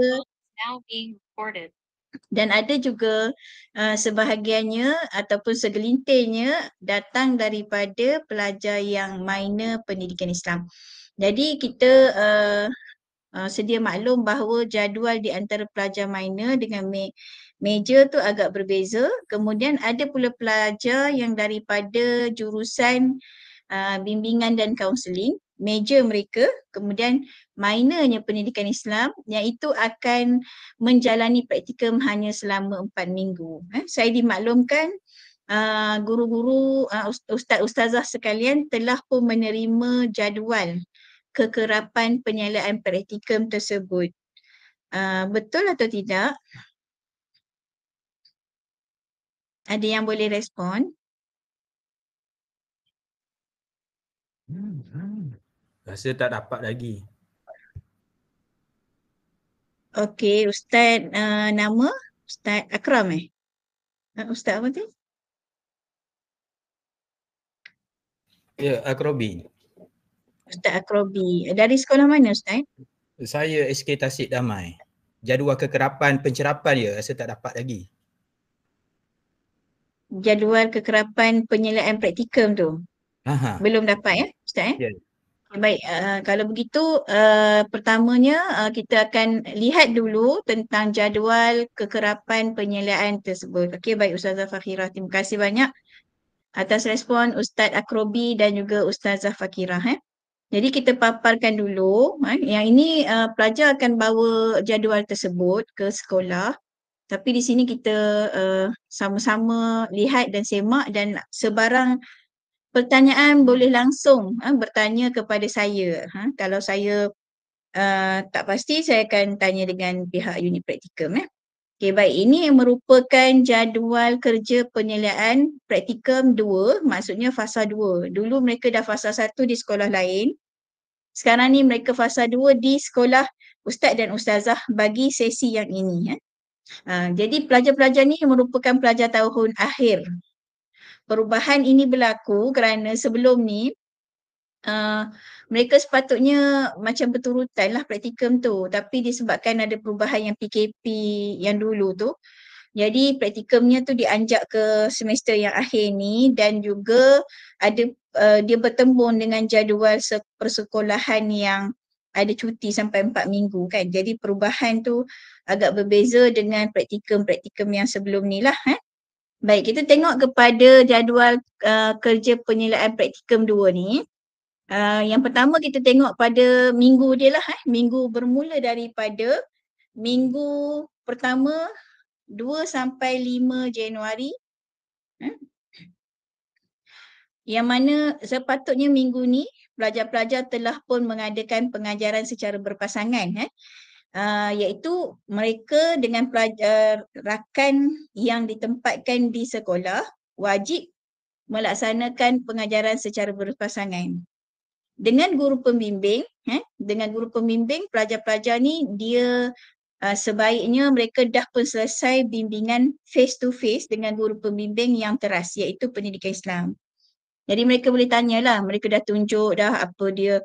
juga now being recorded. Dan ada juga uh, sebahagiannya ataupun segelintirnya datang daripada pelajar yang minor pendidikan Islam. Jadi kita uh, uh, sedia maklum bahawa jadual di antara pelajar minor dengan me major tu agak berbeza. Kemudian ada pula pelajar yang daripada jurusan uh, bimbingan dan kaunseling, major mereka, kemudian minornya pendidikan Islam yang itu akan menjalani praktikum hanya selama empat minggu. Eh, saya dimaklumkan uh, guru-guru, uh, ustaz-ustazah sekalian telah pun menerima jadual kekerapan penyelaan praktikum tersebut. Uh, betul atau tidak? Ada yang boleh respon? Hmm, hmm. Rasa tak dapat lagi. Okey, Ustaz uh, nama? Ustaz Akram eh? Uh, Ustaz apa tu? Ya, yeah, Akrobi. Ustaz Akrobi. Dari sekolah mana Ustaz? Saya SK Tasik Damai. Jadual kekerapan pencerapan ya, saya tak dapat lagi. Jadual kekerapan penyelaan praktikum tu? Aha. Belum dapat ya Ustaz? Eh? Ya. Yeah. Baik, uh, kalau begitu uh, pertamanya uh, kita akan lihat dulu tentang jadual kekerapan penyeliaan tersebut. Okey, baik Ustazah Fakirah. Terima kasih banyak atas respon Ustaz Akrobi dan juga Ustazah Fakirah. Eh. Jadi kita paparkan dulu. Eh. Yang ini uh, pelajar akan bawa jadual tersebut ke sekolah. Tapi di sini kita uh, sama-sama lihat dan semak dan sebarang pertanyaan boleh langsung ha, bertanya kepada saya. Ha, kalau saya uh, tak pasti, saya akan tanya dengan pihak unit praktikum. Eh. Ya. Okey baik, ini merupakan jadual kerja penilaian praktikum 2, maksudnya fasa 2. Dulu mereka dah fasa 1 di sekolah lain. Sekarang ni mereka fasa 2 di sekolah ustaz dan ustazah bagi sesi yang ini. Ya. Uh, jadi pelajar-pelajar ni merupakan pelajar tahun akhir perubahan ini berlaku kerana sebelum ni uh, mereka sepatutnya macam berturutan lah praktikum tu tapi disebabkan ada perubahan yang PKP yang dulu tu jadi praktikumnya tu dianjak ke semester yang akhir ni dan juga ada uh, dia bertembung dengan jadual persekolahan yang ada cuti sampai empat minggu kan. Jadi perubahan tu agak berbeza dengan praktikum-praktikum yang sebelum ni lah. Eh? Baik, kita tengok kepada jadual uh, kerja penilaian praktikum dua ni. Uh, yang pertama kita tengok pada minggu dia lah. Eh. Minggu bermula daripada minggu pertama 2 sampai 5 Januari. Hmm? Yang mana sepatutnya minggu ni pelajar-pelajar telah pun mengadakan pengajaran secara berpasangan. Eh uh, iaitu mereka dengan pelajar rakan yang ditempatkan di sekolah wajib melaksanakan pengajaran secara berpasangan dengan guru pembimbing eh dengan guru pembimbing pelajar-pelajar ni dia uh, sebaiknya mereka dah pun selesai bimbingan face to face dengan guru pembimbing yang teras iaitu pendidikan Islam jadi mereka boleh tanyalah mereka dah tunjuk dah apa dia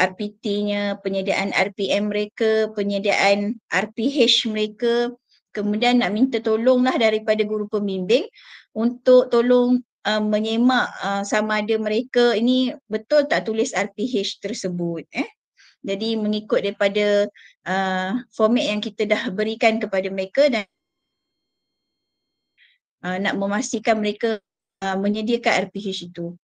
RPT-nya, penyediaan RPM mereka, penyediaan RPH mereka. Kemudian nak minta tolonglah daripada guru pembimbing untuk tolong uh, menyemak uh, sama ada mereka ini betul tak tulis RPH tersebut eh. Jadi mengikut daripada uh, format yang kita dah berikan kepada mereka dan uh, nak memastikan mereka uh, menyediakan RPH itu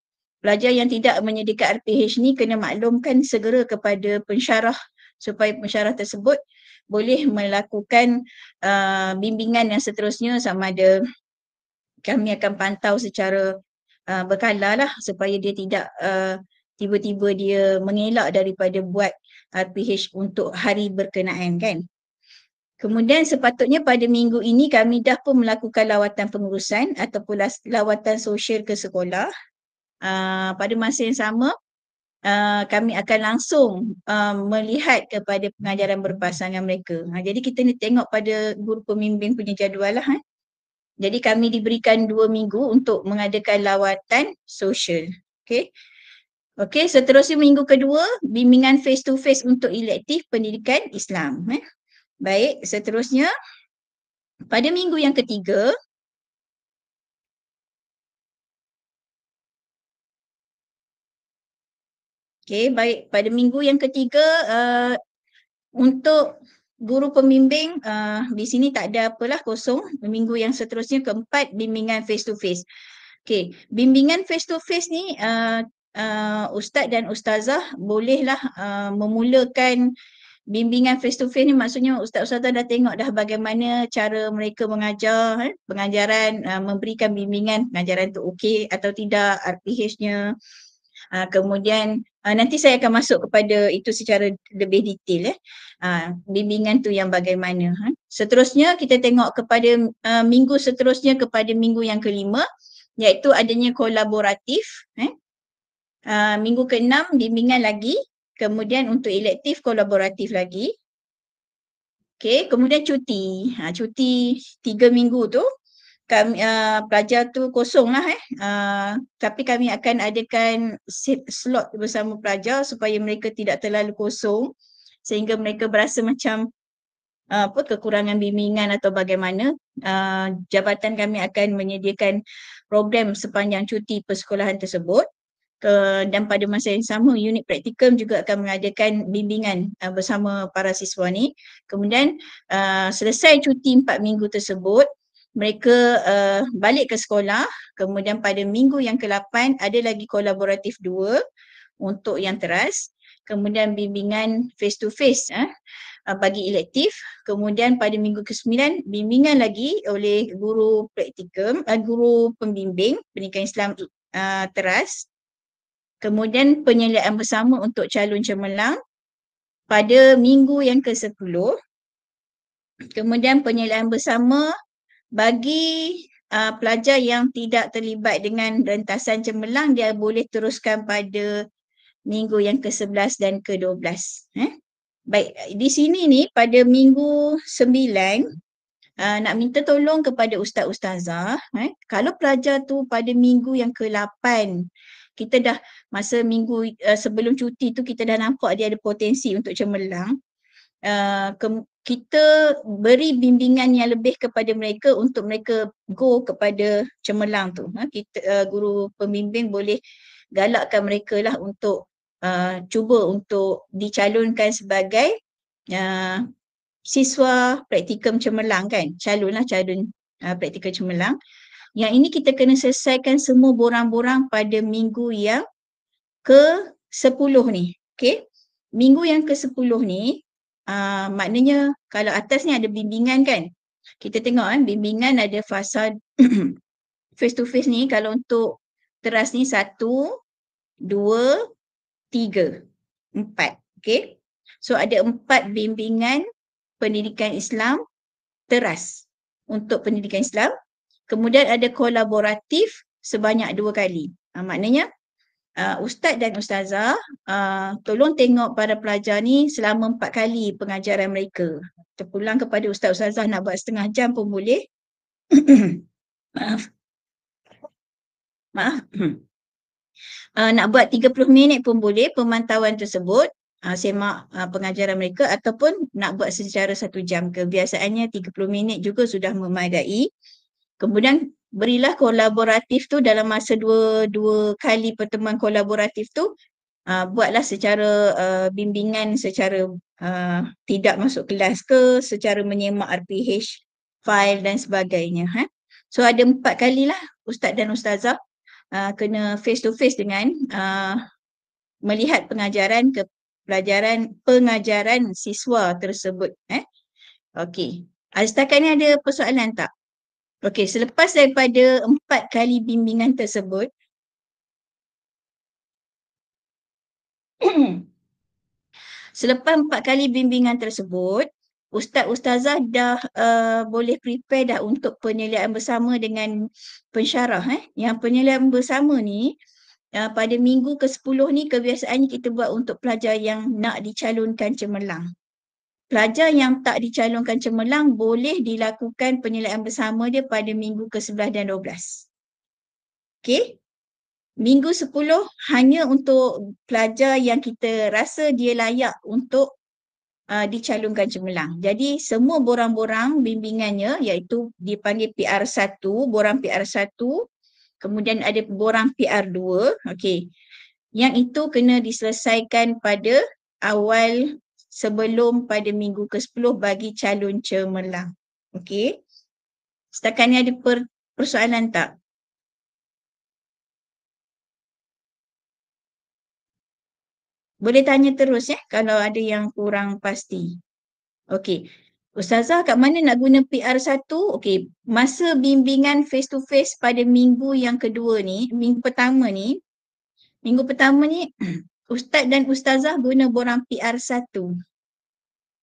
pelajar yang tidak menyediakan RPH ni kena maklumkan segera kepada pensyarah supaya pensyarah tersebut boleh melakukan uh, bimbingan yang seterusnya sama ada kami akan pantau secara uh, berkala lah supaya dia tidak uh, tiba-tiba dia mengelak daripada buat RPH untuk hari berkenaan kan. Kemudian sepatutnya pada minggu ini kami dah pun melakukan lawatan pengurusan ataupun lawatan sosial ke sekolah Ah, pada masa yang sama uh, kami akan langsung uh, melihat kepada pengajaran berpasangan mereka. Ha, jadi kita ni tengok pada guru pemimpin punya jadual lah. Eh. Jadi kami diberikan dua minggu untuk mengadakan lawatan sosial. Okay. Okay, seterusnya minggu kedua, bimbingan face to face untuk elektif pendidikan Islam. Eh. Baik, seterusnya pada minggu yang ketiga, Okey, baik. Pada minggu yang ketiga, uh, untuk guru pembimbing, uh, di sini tak ada apalah kosong. Minggu yang seterusnya, keempat, bimbingan face-to-face. Okey, bimbingan face-to-face ni, uh, uh, ustaz dan ustazah bolehlah uh, memulakan bimbingan face-to-face ni maksudnya ustaz-ustazah dah tengok dah bagaimana cara mereka mengajar, eh, pengajaran, uh, memberikan bimbingan, pengajaran tu okey atau tidak, RPH-nya. Uh, kemudian Uh, nanti saya akan masuk kepada itu secara lebih detail eh. Uh, bimbingan tu yang bagaimana. Huh? Ha. Seterusnya kita tengok kepada uh, minggu seterusnya kepada minggu yang kelima iaitu adanya kolaboratif. Eh. Uh, minggu keenam bimbingan lagi. Kemudian untuk elektif kolaboratif lagi. Okay, kemudian cuti. Ha, cuti tiga minggu tu kami uh, pelajar tu kosong lah eh. Uh, tapi kami akan adakan slot bersama pelajar supaya mereka tidak terlalu kosong sehingga mereka berasa macam uh, apa kekurangan bimbingan atau bagaimana uh, jabatan kami akan menyediakan program sepanjang cuti persekolahan tersebut ke, dan pada masa yang sama unit praktikum juga akan mengadakan bimbingan uh, bersama para siswa ni kemudian uh, selesai cuti empat minggu tersebut mereka uh, balik ke sekolah kemudian pada minggu yang ke-8 ada lagi kolaboratif dua untuk yang teras kemudian bimbingan face to face eh bagi elektif kemudian pada minggu ke-9 bimbingan lagi oleh guru praktikum uh, eh, guru pembimbing pendidikan Islam uh, teras kemudian penyeliaan bersama untuk calon cemerlang pada minggu yang ke-10 kemudian penyeliaan bersama bagi uh, pelajar yang tidak terlibat dengan rentasan cemerlang dia boleh teruskan pada minggu yang ke-11 dan ke-12 eh baik di sini ni pada minggu 9 uh, nak minta tolong kepada ustaz ustazah eh kalau pelajar tu pada minggu yang ke-8 kita dah masa minggu uh, sebelum cuti tu kita dah nampak dia ada potensi untuk cemerlang uh, ke, kita beri bimbingan yang lebih kepada mereka untuk mereka go kepada cemerlang tu. Ha, kita uh, guru pembimbing boleh galakkan mereka lah untuk uh, cuba untuk dicalonkan sebagai uh, siswa praktikum cemerlang kan. Calonlah calon uh, praktikum cemerlang. Yang ini kita kena selesaikan semua borang-borang pada minggu yang ke sepuluh ni. Okay. Minggu yang ke sepuluh ni Uh, maknanya kalau atas ni ada bimbingan kan. Kita tengok kan bimbingan ada fasa face to face ni kalau untuk teras ni satu, dua, tiga, empat. Okay. So ada empat bimbingan pendidikan Islam teras untuk pendidikan Islam. Kemudian ada kolaboratif sebanyak dua kali. Ha, maknanya uh, ustaz dan ustazah uh, tolong tengok para pelajar ni selama empat kali pengajaran mereka. Terpulang kepada ustaz ustazah nak buat setengah jam pun boleh. Maaf. Maaf. Uh, nak buat 30 minit pun boleh pemantauan tersebut uh, semak uh, pengajaran mereka ataupun nak buat secara satu jam ke biasanya 30 minit juga sudah memadai kemudian berilah kolaboratif tu dalam masa dua dua kali pertemuan kolaboratif tu uh, buatlah secara uh, bimbingan secara uh, tidak masuk kelas ke secara menyemak RPH file dan sebagainya ha so ada empat kalilah ustaz dan ustazah uh, kena face to face dengan uh, melihat pengajaran ke pelajaran pengajaran siswa tersebut eh okey setakat ni ada persoalan tak Okey, selepas daripada empat kali bimbingan tersebut, selepas empat kali bimbingan tersebut, Ustaz-Ustazah dah uh, boleh prepare dah untuk penilaian bersama dengan pensyarah. Eh? Yang penilaian bersama ni, uh, pada minggu ke-10 ni kebiasaannya kita buat untuk pelajar yang nak dicalonkan cemerlang pelajar yang tak dicalonkan cemerlang boleh dilakukan penilaian bersama dia pada minggu ke-11 dan 12. Okay, Minggu 10 hanya untuk pelajar yang kita rasa dia layak untuk uh, dicalonkan cemerlang. Jadi semua borang-borang bimbingannya iaitu dipanggil PR1, borang PR1, kemudian ada borang PR2, okay, Yang itu kena diselesaikan pada awal sebelum pada minggu ke-10 bagi calon cemerlang. Okey. Setakat ni ada per- persoalan tak? Boleh tanya terus ya eh, kalau ada yang kurang pasti. Okey. Ustazah kat mana nak guna PR1? Okey, masa bimbingan face to face pada minggu yang kedua ni, minggu pertama ni, minggu pertama ni Ustaz dan Ustazah guna borang PR1.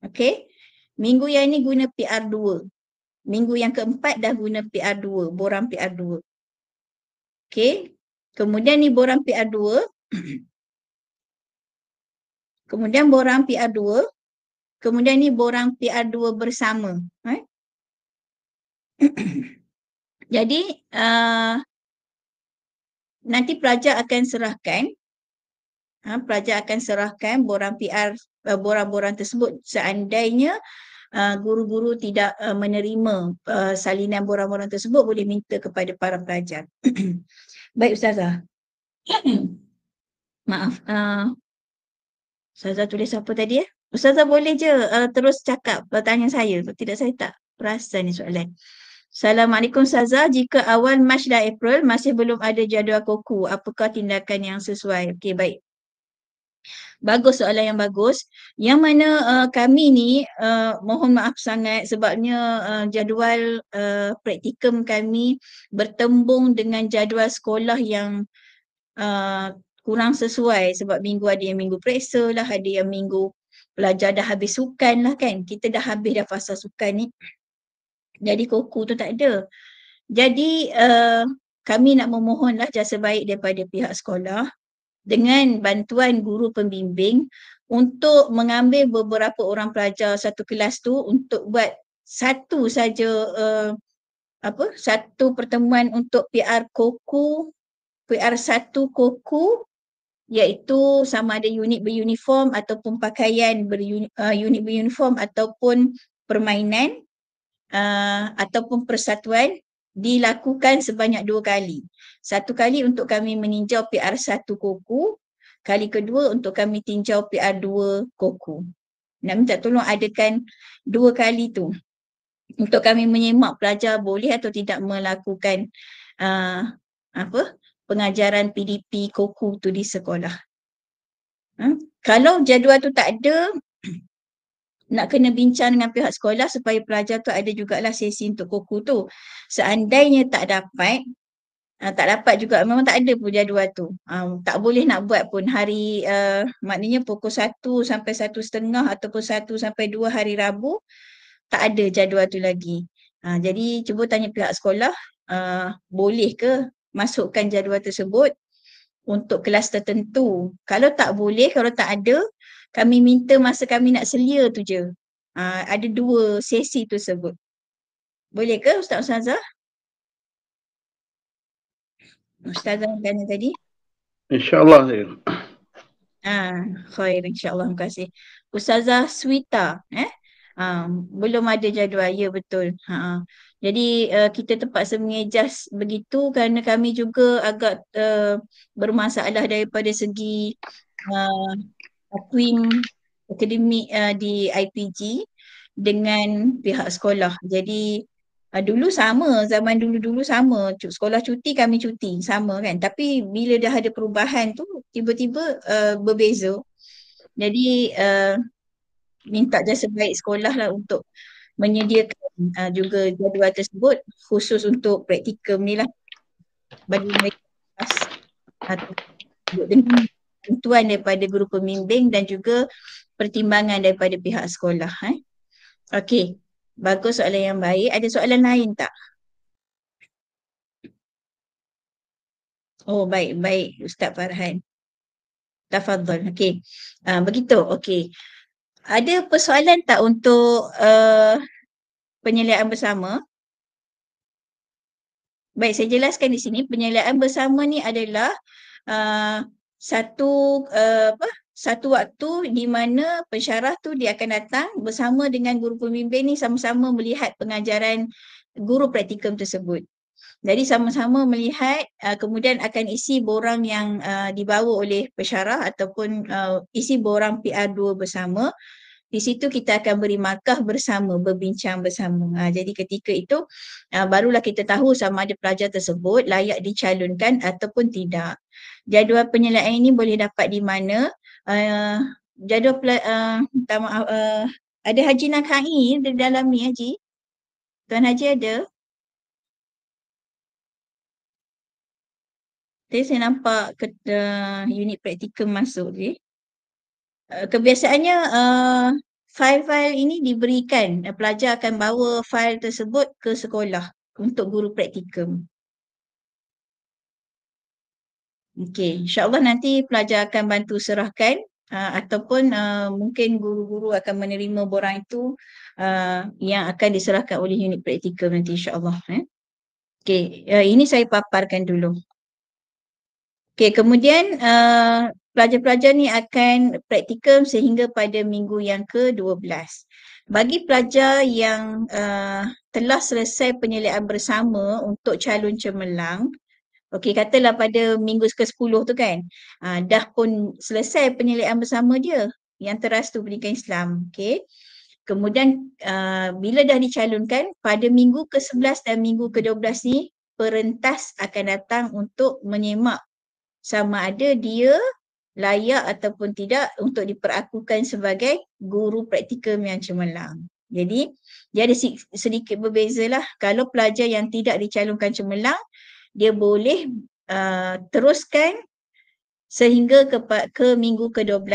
Okay. Minggu yang ini guna PR2. Minggu yang keempat dah guna PR2, borang PR2. Okay. Kemudian ni borang PR2. Kemudian borang PR2. Kemudian ni borang PR2 bersama. Eh? Jadi uh, nanti pelajar akan serahkan ha, pelajar akan serahkan borang PR eh, borang-borang tersebut seandainya uh, guru-guru tidak uh, menerima uh, salinan borang-borang tersebut boleh minta kepada para pelajar. Baik ustazah. Maaf. Uh, ustazah tulis apa tadi ya? Eh? Ustazah boleh je uh, terus cakap pertanyaan saya. Tidak saya tak perasan ni soalan. Assalamualaikum Ustazah. Jika awal Mac dan April masih belum ada jadual koku, apakah tindakan yang sesuai? Okey, baik. Bagus soalan yang bagus. Yang mana uh, kami ni uh, mohon maaf sangat sebabnya uh, jadual uh, praktikum kami bertembung dengan jadual sekolah yang uh, kurang sesuai sebab minggu ada yang minggu periksa lah, ada yang minggu pelajar dah habis sukan lah kan. Kita dah habis dah fasa sukan ni. Jadi koku tu tak ada. Jadi uh, kami nak memohonlah jasa baik daripada pihak sekolah dengan bantuan guru pembimbing untuk mengambil beberapa orang pelajar satu kelas tu untuk buat satu saja uh, apa satu pertemuan untuk PR koku PR satu koku iaitu sama ada unit beruniform ataupun pakaian beruni, uh, eh, unit beruniform ataupun permainan uh, ataupun persatuan dilakukan sebanyak dua kali. Satu kali untuk kami meninjau PR1 koku, kali kedua untuk kami tinjau PR2 koku. Nak minta tolong adakan dua kali tu untuk kami menyemak pelajar boleh atau tidak melakukan uh, apa pengajaran PDP koku tu di sekolah. Ha? Kalau jadual tu tak ada, nak kena bincang dengan pihak sekolah supaya pelajar tu ada jugalah sesi untuk kuku tu. Seandainya tak dapat, uh, tak dapat juga memang tak ada pun jadual tu. Um, tak boleh nak buat pun hari uh, maknanya pukul satu sampai satu 1.30 ataupun satu sampai dua hari Rabu tak ada jadual tu lagi. Uh, jadi cuba tanya pihak sekolah uh, boleh ke masukkan jadual tersebut untuk kelas tertentu. Kalau tak boleh, kalau tak ada, kami minta masa kami nak selia tu je. Ha, ada dua sesi tu sebut. Boleh ke Ustaz Ustazah? Ustazah tanya tadi? InsyaAllah saya. Ah, ha, khair Insya Allah kasih. Ustazah Swita. Eh? Ha, belum ada jadual. Ya betul. Ha. ha. Jadi uh, kita terpaksa mengejas begitu kerana kami juga agak uh, bermasalah daripada segi uh, twin akademik uh, di IPG dengan pihak sekolah. Jadi uh, dulu sama, zaman dulu-dulu sama. Sekolah cuti, kami cuti. Sama kan. Tapi bila dah ada perubahan tu, tiba-tiba uh, berbeza. Jadi uh, minta jasa baik sekolah lah untuk menyediakan uh, juga jadual tersebut khusus untuk praktikum ni lah. Bagi mereka atau tentuan daripada guru pembimbing dan juga pertimbangan daripada pihak sekolah. Eh? Okey, bagus soalan yang baik. Ada soalan lain tak? Oh baik, baik Ustaz Farhan. Tafadhol. Okey. Uh, begitu. Okey. Ada persoalan tak untuk uh, penyeliaan bersama? Baik, saya jelaskan di sini. Penyeliaan bersama ni adalah uh, satu uh, apa satu waktu di mana pensyarah tu dia akan datang bersama dengan guru pembimbing ni sama-sama melihat pengajaran guru praktikum tersebut. Jadi sama-sama melihat uh, kemudian akan isi borang yang uh, dibawa oleh pensyarah ataupun uh, isi borang PR2 bersama di situ kita akan beri markah bersama, berbincang bersama. Ha, jadi ketika itu ha, barulah kita tahu sama ada pelajar tersebut layak dicalonkan ataupun tidak. Jadual penilaian ini boleh dapat di mana? Uh, jadual pula, uh, uh, ada Haji Nak di dalam ni Haji? Tuan Haji ada? Tadi saya nampak ke, uh, unit praktikum masuk. Okay? Eh, kebiasaannya uh, file-file ini diberikan eh, pelajar akan bawa file tersebut ke sekolah untuk guru praktikum. Okey, Allah nanti pelajar akan bantu serahkan uh, ataupun uh, mungkin guru-guru akan menerima borang itu uh, yang akan diserahkan oleh unit praktikum nanti insyaAllah. Eh? Okey, uh, ini saya paparkan dulu. Okey, kemudian uh, pelajar-pelajar ni akan praktikum sehingga pada minggu yang ke-12. Bagi pelajar yang uh, telah selesai penyeliaan bersama untuk calon cemerlang, okey katalah pada minggu ke-10 tu kan, uh, dah pun selesai penyeliaan bersama dia yang teras tu pendidikan Islam, okey. Kemudian uh, bila dah dicalonkan pada minggu ke-11 dan minggu ke-12 ni perentas akan datang untuk menyemak sama ada dia layak ataupun tidak untuk diperakukan sebagai guru praktikum yang cemerlang. Jadi dia ada sedikit berbeza lah. kalau pelajar yang tidak dicalonkan cemerlang dia boleh uh, teruskan sehingga ke, ke minggu ke-12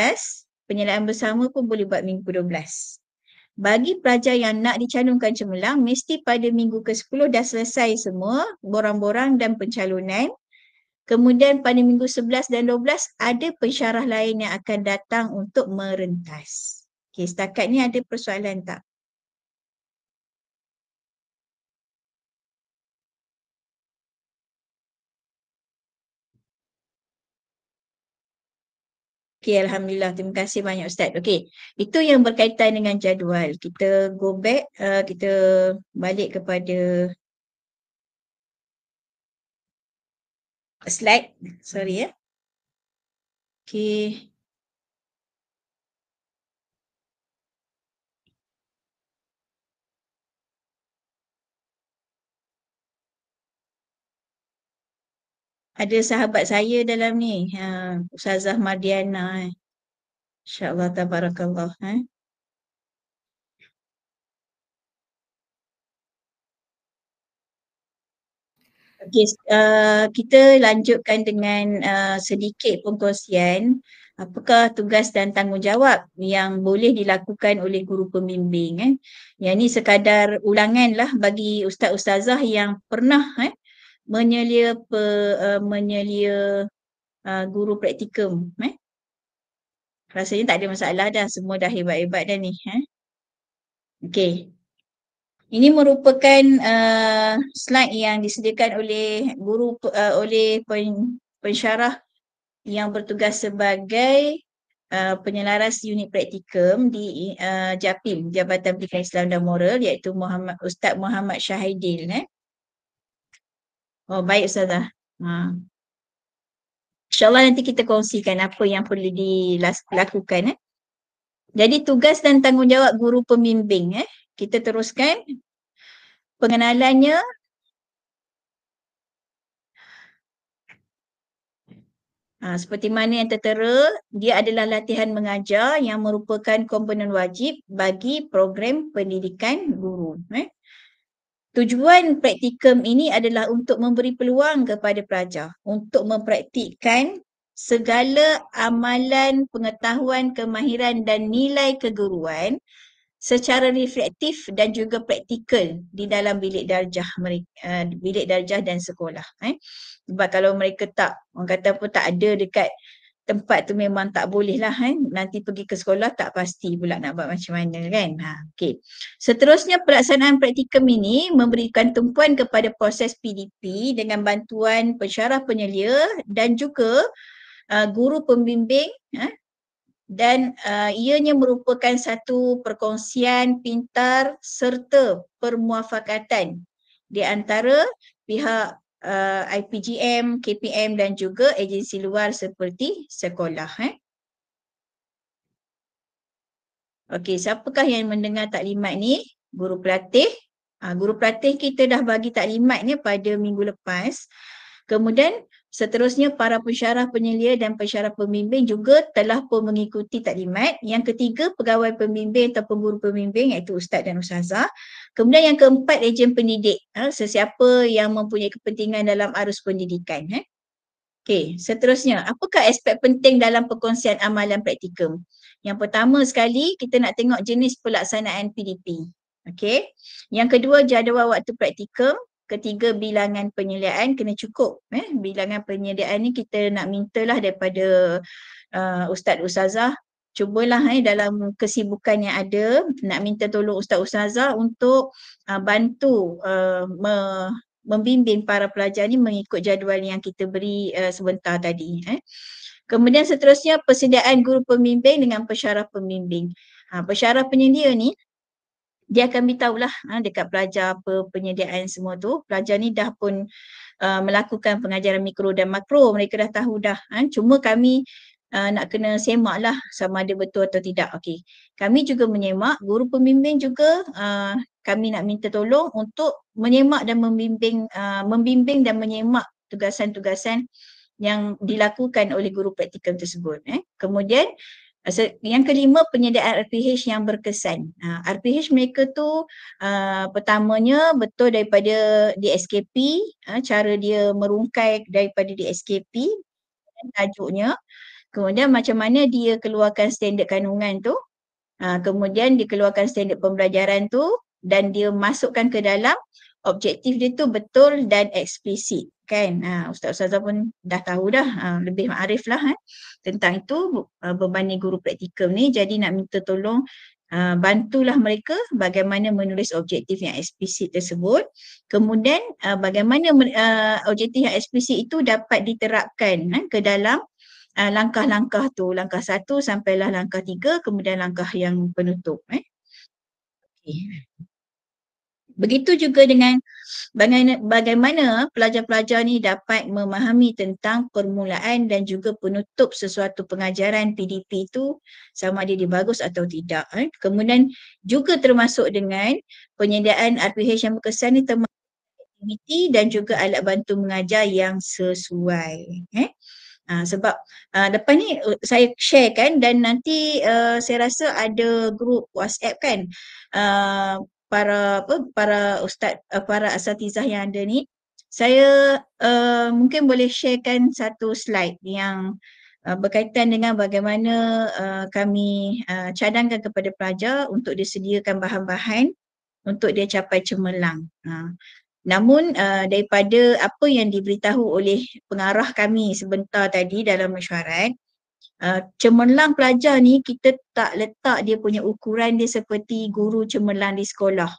penyelaan bersama pun boleh buat minggu ke-12. Bagi pelajar yang nak dicalonkan cemerlang mesti pada minggu ke-10 dah selesai semua borang-borang dan pencalonan Kemudian pada minggu 11 dan 12 ada pensyarah lain yang akan datang untuk merentas. Okey, setakat ni ada persoalan tak? Okay, Alhamdulillah. Terima kasih banyak Ustaz. Okey, itu yang berkaitan dengan jadual. Kita go back, uh, kita balik kepada a slide. Sorry. ya. Okay. Ada sahabat saya dalam ni, ha, Ustazah Mardiana. Eh. InsyaAllah, tabarakallah. Eh. okay, uh, kita lanjutkan dengan uh, sedikit pengkongsian apakah tugas dan tanggungjawab yang boleh dilakukan oleh guru pembimbing. Eh? Yang ini sekadar ulangan lah bagi ustaz-ustazah yang pernah eh, menyelia, pe, uh, menyelia uh, guru praktikum. Eh? Rasanya tak ada masalah dah, semua dah hebat-hebat dah ni. Eh? Okay, ini merupakan uh, slide yang disediakan oleh guru uh, oleh pen, pensyarah yang bertugas sebagai uh, penyelaras unit praktikum di uh, JAPIM Jabatan Pendidikan Islam dan Moral iaitu Muhammad Ustaz Muhammad Syahidil eh. Oh baik ustazah. Ha. Insya-Allah nanti kita kongsikan apa yang perlu dilakukan eh. Jadi tugas dan tanggungjawab guru pembimbing eh kita teruskan pengenalannya Ha, seperti mana yang tertera, dia adalah latihan mengajar yang merupakan komponen wajib bagi program pendidikan guru. Eh? Tujuan praktikum ini adalah untuk memberi peluang kepada pelajar untuk mempraktikkan segala amalan pengetahuan, kemahiran dan nilai keguruan secara reflektif dan juga praktikal di dalam bilik darjah mereka uh, eh, bilik darjah dan sekolah eh sebab kalau mereka tak orang kata pun tak ada dekat tempat tu memang tak boleh lah kan eh. nanti pergi ke sekolah tak pasti pula nak buat macam mana kan ha okey seterusnya pelaksanaan praktikum ini memberikan tumpuan kepada proses PDP dengan bantuan pensyarah penyelia dan juga uh, guru pembimbing eh, dan uh, ianya merupakan satu perkongsian pintar serta permuafakatan di antara pihak uh, IPGM, KPM dan juga agensi luar seperti sekolah. Eh. Okey, siapakah yang mendengar taklimat ni? Guru pelatih. Uh, guru pelatih kita dah bagi taklimat ni pada minggu lepas. Kemudian Seterusnya para pensyarah penyelia dan pensyarah pembimbing juga telah pun mengikuti taklimat. Yang ketiga pegawai pembimbing atau pemburu pembimbing iaitu ustaz dan ustazah. Kemudian yang keempat ejen pendidik. Ha, sesiapa yang mempunyai kepentingan dalam arus pendidikan. Eh. Okey, seterusnya, apakah aspek penting dalam perkongsian amalan praktikum? Yang pertama sekali, kita nak tengok jenis pelaksanaan PDP. Okey. Yang kedua, jadual waktu praktikum ketiga bilangan penyediaan kena cukup. Eh? Bilangan penyediaan ni kita nak mintalah daripada uh, Ustaz Ustazah cubalah eh, dalam kesibukan yang ada nak minta tolong Ustaz Ustazah untuk uh, bantu uh, me- membimbing para pelajar ni mengikut jadual yang kita beri uh, sebentar tadi. Eh. Kemudian seterusnya persediaan guru pembimbing dengan pesyarah pembimbing. Ha, pesyarah penyedia ni dia akan beritahu lah ha, dekat pelajar apa penyediaan semua tu. Pelajar ni dah pun uh, melakukan pengajaran mikro dan makro. Mereka dah tahu dah. Ha. Cuma kami uh, nak kena semak lah sama ada betul atau tidak. Okey Kami juga menyemak. Guru pembimbing juga uh, kami nak minta tolong untuk menyemak dan membimbing, uh, membimbing dan menyemak tugasan-tugasan yang dilakukan oleh guru praktikum tersebut. Eh. Kemudian yang kelima penyediaan RPH yang berkesan. Uh, ah, RPH mereka tu uh, pertamanya betul daripada DSKP, uh, ah, cara dia merungkai daripada DSKP tajuknya. Kemudian macam mana dia keluarkan standard kandungan tu. Uh, kemudian keluarkan standard pembelajaran tu dan dia masukkan ke dalam objektif dia tu betul dan eksplisit kan uh, ustaz ustazah pun dah tahu dah uh, lebih makrif lah eh, tentang itu uh, beban guru praktikum ni jadi nak minta tolong uh, bantulah mereka bagaimana menulis objektif yang eksplisit tersebut kemudian uh, bagaimana uh, objektif yang eksplisit itu dapat diterapkan eh, ke dalam uh, langkah-langkah tu langkah satu sampailah langkah tiga kemudian langkah yang penutup eh. okay. Begitu juga dengan bagaimana pelajar-pelajar ni dapat memahami tentang permulaan dan juga penutup sesuatu pengajaran PDP itu sama ada dia bagus atau tidak. Eh. Kemudian juga termasuk dengan penyediaan RPH yang berkesan ni termasuk aktiviti dan juga alat bantu mengajar yang sesuai. Eh. Ha, sebab ha, depan ni uh, saya share kan dan nanti uh, saya rasa ada grup WhatsApp kan uh, para apa para ustaz eh, para asatizah yang ada ni saya uh, mungkin boleh sharekan satu slide yang uh, berkaitan dengan bagaimana uh, kami uh, cadangkan kepada pelajar untuk disediakan bahan-bahan untuk dia capai cemerlang. Ha. Namun uh, daripada apa yang diberitahu oleh pengarah kami sebentar tadi dalam mesyuarat, Ah, cemerlang pelajar ni kita tak letak dia punya ukuran dia seperti guru cemerlang di sekolah.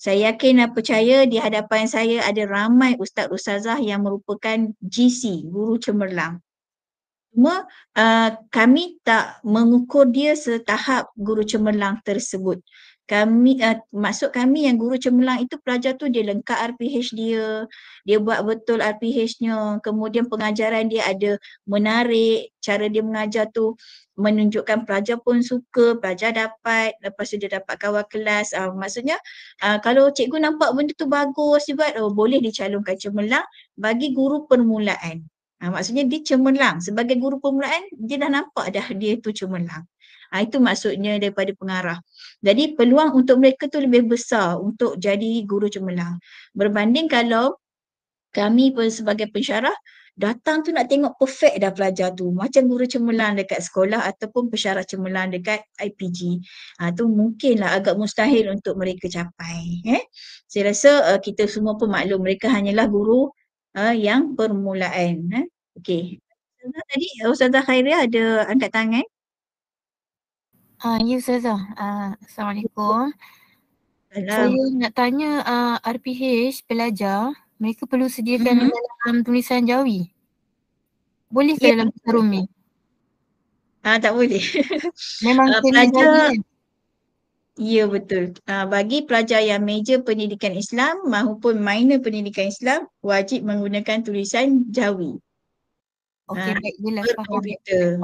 Saya yakin dan percaya di hadapan saya ada ramai Ustaz Ustazah yang merupakan GC, guru cemerlang. Cuma uh, kami tak mengukur dia setahap guru cemerlang tersebut kami uh, maksud kami yang guru cemerlang itu pelajar tu dia lengkap RPH dia dia buat betul RPH-nya kemudian pengajaran dia ada menarik cara dia mengajar tu menunjukkan pelajar pun suka pelajar dapat lepas tu dia dapat kawal kelas uh, maksudnya uh, kalau cikgu nampak benda tu bagus dia buat oh, boleh dicalonkan cemerlang bagi guru permulaan uh, maksudnya dia cemerlang sebagai guru permulaan dia dah nampak dah dia tu cemerlang Ha, itu maksudnya daripada pengarah. Jadi peluang untuk mereka tu lebih besar untuk jadi guru cemerlang. Berbanding kalau kami pun sebagai pensyarah datang tu nak tengok perfect dah pelajar tu. Macam guru cemerlang dekat sekolah ataupun pensyarah cemerlang dekat IPG. Ha, tu mungkinlah agak mustahil untuk mereka capai. Eh? Saya rasa uh, kita semua pun maklum mereka hanyalah guru uh, yang permulaan. Eh? Okey. Tadi eh, Ustazah Khairiyah ada angkat tangan. Uh, ya, Ustazah. Uh, Assalamualaikum. Saya nak tanya uh, ah, RPH pelajar, mereka perlu sediakan mm-hmm. dalam tulisan jawi. Boleh ke ya. dalam kurum ni? Ah uh, tak boleh. Memang uh, pelajar kan? Ya betul. Uh, bagi pelajar yang major pendidikan Islam maupun minor pendidikan Islam wajib menggunakan tulisan jawi. Okey, ha, baik,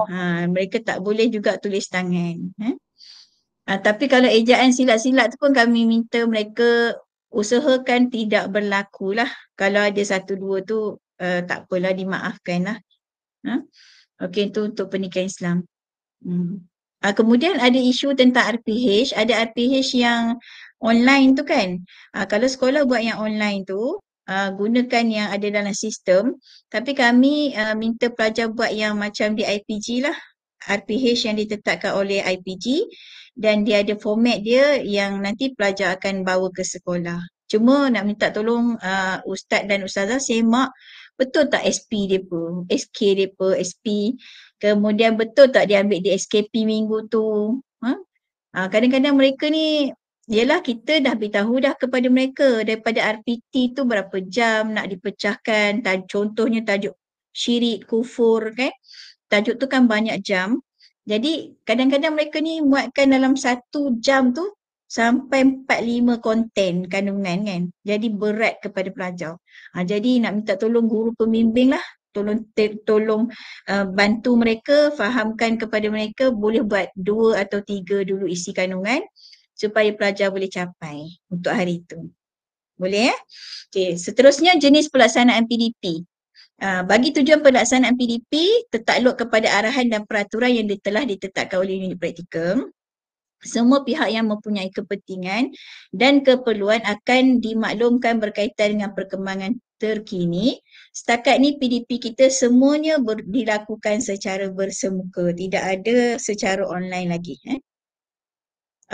Ha, mereka tak boleh juga tulis tangan. Ha? Ha, tapi kalau ejaan silat-silat tu pun kami minta mereka usahakan tidak berlaku lah. Kalau ada satu dua tu uh, tak apalah dimaafkan lah. Ha? okey, itu untuk pernikahan Islam. Hmm. Ha, kemudian ada isu tentang RPH. Ada RPH yang online tu kan. Ha, kalau sekolah buat yang online tu, uh, gunakan yang ada dalam sistem tapi kami uh, minta pelajar buat yang macam di IPG lah RPH yang ditetapkan oleh IPG dan dia ada format dia yang nanti pelajar akan bawa ke sekolah. Cuma nak minta tolong uh, ustaz dan ustazah semak betul tak SP dia pun, SK dia pun, SP. Kemudian betul tak dia ambil di SKP minggu tu. Ha? Uh, kadang-kadang mereka ni ialah kita dah beritahu dah kepada mereka daripada RPT tu berapa jam nak dipecahkan Taj- contohnya tajuk syirik, kufur kan tajuk tu kan banyak jam jadi kadang-kadang mereka ni muatkan dalam satu jam tu sampai 4-5 konten kandungan kan jadi berat kepada pelajar ha, jadi nak minta tolong guru pembimbing lah tolong te- tolong uh, bantu mereka fahamkan kepada mereka boleh buat dua atau tiga dulu isi kandungan supaya pelajar boleh capai untuk hari itu. Boleh eh? Okey, seterusnya jenis pelaksanaan PDP. Ah, bagi tujuan pelaksanaan PDP, tertakluk kepada arahan dan peraturan yang telah ditetapkan oleh unit praktikum. Semua pihak yang mempunyai kepentingan dan keperluan akan dimaklumkan berkaitan dengan perkembangan terkini. Setakat ni PDP kita semuanya dilakukan secara bersemuka, tidak ada secara online lagi. Eh?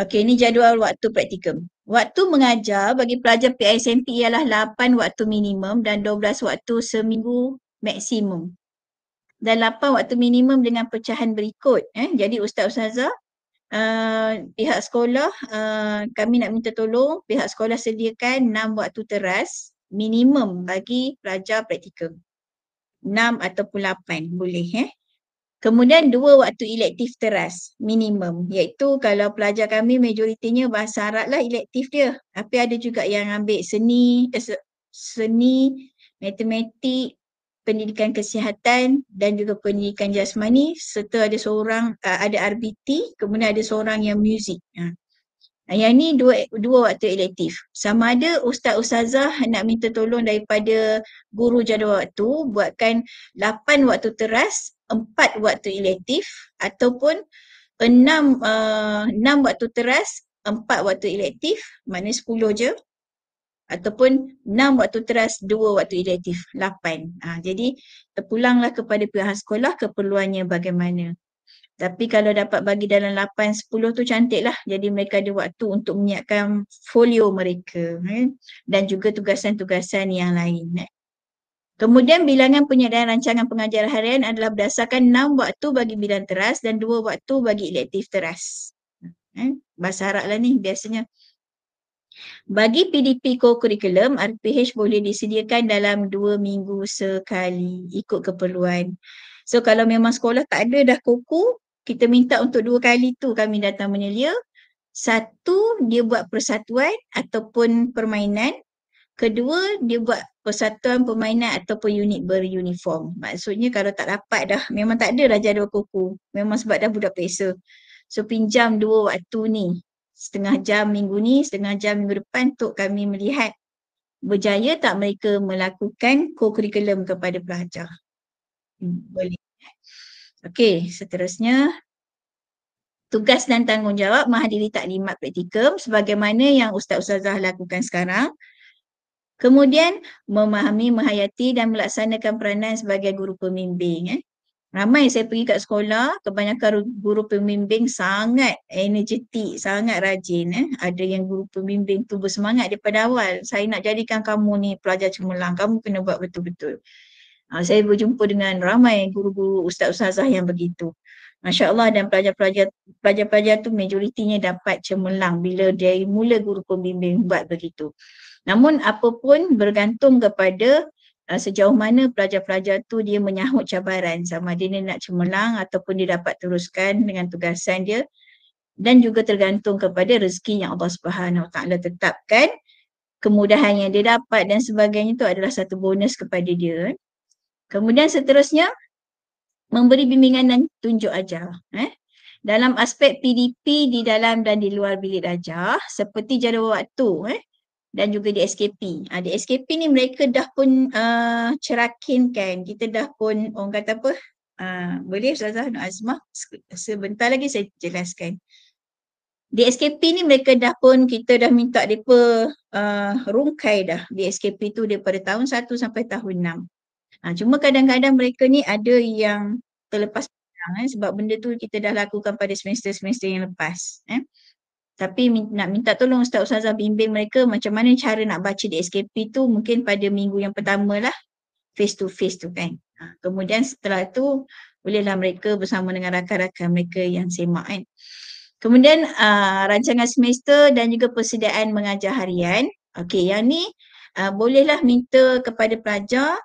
Okey, ini jadual waktu praktikum. Waktu mengajar bagi pelajar PISMP ialah 8 waktu minimum dan 12 waktu seminggu maksimum. Dan 8 waktu minimum dengan pecahan berikut. Eh. Jadi Ustaz Ustazah, uh, pihak sekolah, uh, kami nak minta tolong pihak sekolah sediakan 6 waktu teras minimum bagi pelajar praktikum. 6 ataupun 8 boleh. Eh. Kemudian dua waktu elektif teras minimum iaitu kalau pelajar kami majoritinya bahasa Arab lah elektif dia. Tapi ada juga yang ambil seni, eh, seni, matematik, pendidikan kesihatan dan juga pendidikan jasmani serta ada seorang eh, ada RBT kemudian ada seorang yang muzik. Uh, yang ni dua dua waktu elektif. Sama ada Ustaz Ustazah nak minta tolong daripada guru jadual waktu buatkan lapan waktu teras, empat waktu elektif ataupun enam uh, eh, 6 waktu teras, empat waktu elektif, mana 10 je ataupun enam waktu teras, dua waktu elektif, lapan. Ha, jadi terpulanglah kepada pihak sekolah keperluannya bagaimana. Tapi kalau dapat bagi dalam 8-10 tu cantik lah. Jadi mereka ada waktu untuk menyiapkan folio mereka. Eh? Dan juga tugasan-tugasan yang lain. Eh? Kemudian bilangan penyediaan rancangan pengajar harian adalah berdasarkan 6 waktu bagi bidang teras dan 2 waktu bagi elektif teras. Eh? Bahasa Arab lah ni biasanya. Bagi PDP co-curriculum, RPH boleh disediakan dalam 2 minggu sekali ikut keperluan. So kalau memang sekolah tak ada dah koko, kita minta untuk dua kali tu kami datang menyelia. Satu, dia buat persatuan ataupun permainan. Kedua, dia buat persatuan permainan ataupun unit beruniform. Maksudnya kalau tak dapat dah, memang tak ada dah jadual kuku. Memang sebab dah budak peksa. So pinjam dua waktu ni. Setengah jam minggu ni, setengah jam minggu depan untuk kami melihat berjaya tak mereka melakukan co-curriculum kepada pelajar. Hmm, boleh. Okey, seterusnya tugas dan tanggungjawab menghadiri taklimat praktikum sebagaimana yang ustaz-ustazah lakukan sekarang. Kemudian memahami, menghayati dan melaksanakan peranan sebagai guru pembimbing eh. Ramai saya pergi kat sekolah, kebanyakan guru pembimbing sangat energetik, sangat rajin eh. Ada yang guru pembimbing tu bersemangat daripada awal, saya nak jadikan kamu ni pelajar cemerlang, kamu kena buat betul-betul. Uh, saya berjumpa dengan ramai guru-guru ustaz-ustazah yang begitu. Masya Allah dan pelajar-pelajar pelajar-pelajar tu majoritinya dapat cemerlang bila dia mula guru pembimbing buat begitu. Namun apapun bergantung kepada uh, sejauh mana pelajar-pelajar tu dia menyahut cabaran sama ada dia nak cemerlang ataupun dia dapat teruskan dengan tugasan dia dan juga tergantung kepada rezeki yang Allah Subhanahu Taala tetapkan kemudahan yang dia dapat dan sebagainya itu adalah satu bonus kepada dia. Kemudian seterusnya memberi bimbingan dan tunjuk ajar. Eh? Dalam aspek PDP di dalam dan di luar bilik ajar seperti jadual waktu eh? dan juga di SKP. Ha, ah, di SKP ni mereka dah pun uh, cerakinkan. Kita dah pun orang kata apa? Uh, boleh Ustazah Nur Azmah? Sebentar lagi saya jelaskan. Di SKP ni mereka dah pun kita dah minta mereka uh, rungkai dah di SKP tu daripada tahun 1 sampai tahun 6. Ha, cuma kadang-kadang mereka ni ada yang terlepas pandang eh, sebab benda tu kita dah lakukan pada semester-semester yang lepas. Eh. Tapi nak minta tolong Ustaz Ustazah bimbing mereka macam mana cara nak baca di SKP tu mungkin pada minggu yang pertama lah face to face tu kan. Ha, kemudian setelah tu bolehlah mereka bersama dengan rakan-rakan mereka yang semak kan. Kemudian uh, rancangan semester dan juga persediaan mengajar harian. Okey yang ni uh, bolehlah minta kepada pelajar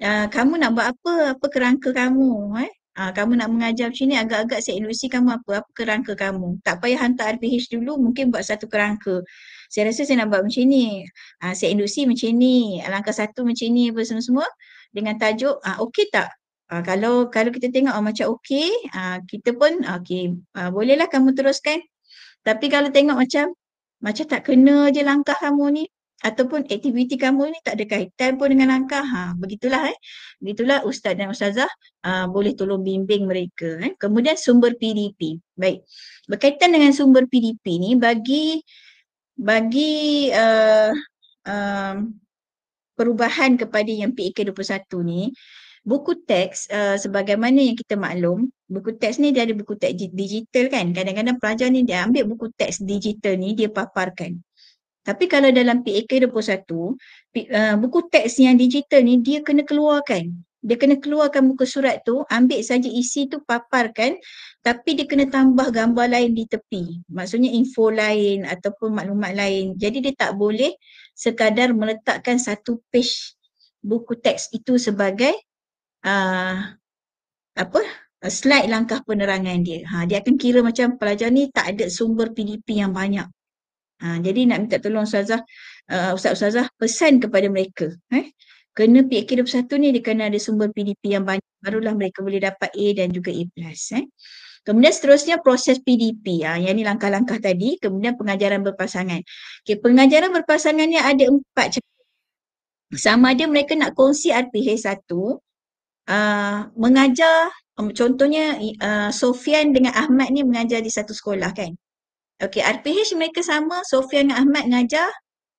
Ah, kamu nak buat apa? Apa kerangka kamu? Eh? Uh, kamu nak mengajar macam ni agak-agak saya inovasi kamu apa? Apa kerangka kamu? Tak payah hantar RPH dulu mungkin buat satu kerangka. Saya rasa saya nak buat macam ni. Uh, saya inovasi macam ni. Langkah satu macam ni apa semua-semua. Dengan tajuk uh, okey tak? Uh, kalau kalau kita tengok oh, macam okey, uh, kita pun okey. Uh, bolehlah kamu teruskan. Tapi kalau tengok macam macam tak kena je langkah kamu ni, ataupun aktiviti kamu ni tak ada kaitan pun dengan langkah. Ha, begitulah eh. Begitulah ustaz dan ustazah uh, boleh tolong bimbing mereka eh. Kemudian sumber PDP. Baik. Berkaitan dengan sumber PDP ni bagi bagi uh, uh, perubahan kepada yang PK21 ni buku teks uh, sebagaimana yang kita maklum buku teks ni dia ada buku teks digital kan kadang-kadang pelajar ni dia ambil buku teks digital ni dia paparkan tapi kalau dalam PAK 21, uh, buku teks yang digital ni dia kena keluarkan. Dia kena keluarkan muka surat tu, ambil saja isi tu paparkan tapi dia kena tambah gambar lain di tepi. Maksudnya info lain ataupun maklumat lain. Jadi dia tak boleh sekadar meletakkan satu page buku teks itu sebagai uh, apa slide langkah penerangan dia. Ha, dia akan kira macam pelajar ni tak ada sumber PDP yang banyak. Ha, jadi nak minta tolong Ustazah, uh, Ustaz Ustazah pesan kepada mereka. Eh? Kena PAK 21 ni dia kena ada sumber PDP yang banyak. Barulah mereka boleh dapat A dan juga A+. Plus, eh? Kemudian seterusnya proses PDP. Ha, yang ni langkah-langkah tadi. Kemudian pengajaran berpasangan. Okay, pengajaran berpasangan ni ada empat cara. Sama ada mereka nak kongsi RPH 1. Uh, mengajar Contohnya uh, Sofian dengan Ahmad ni mengajar di satu sekolah kan Okey, RPH mereka sama, Sofian dan Ahmad ngajar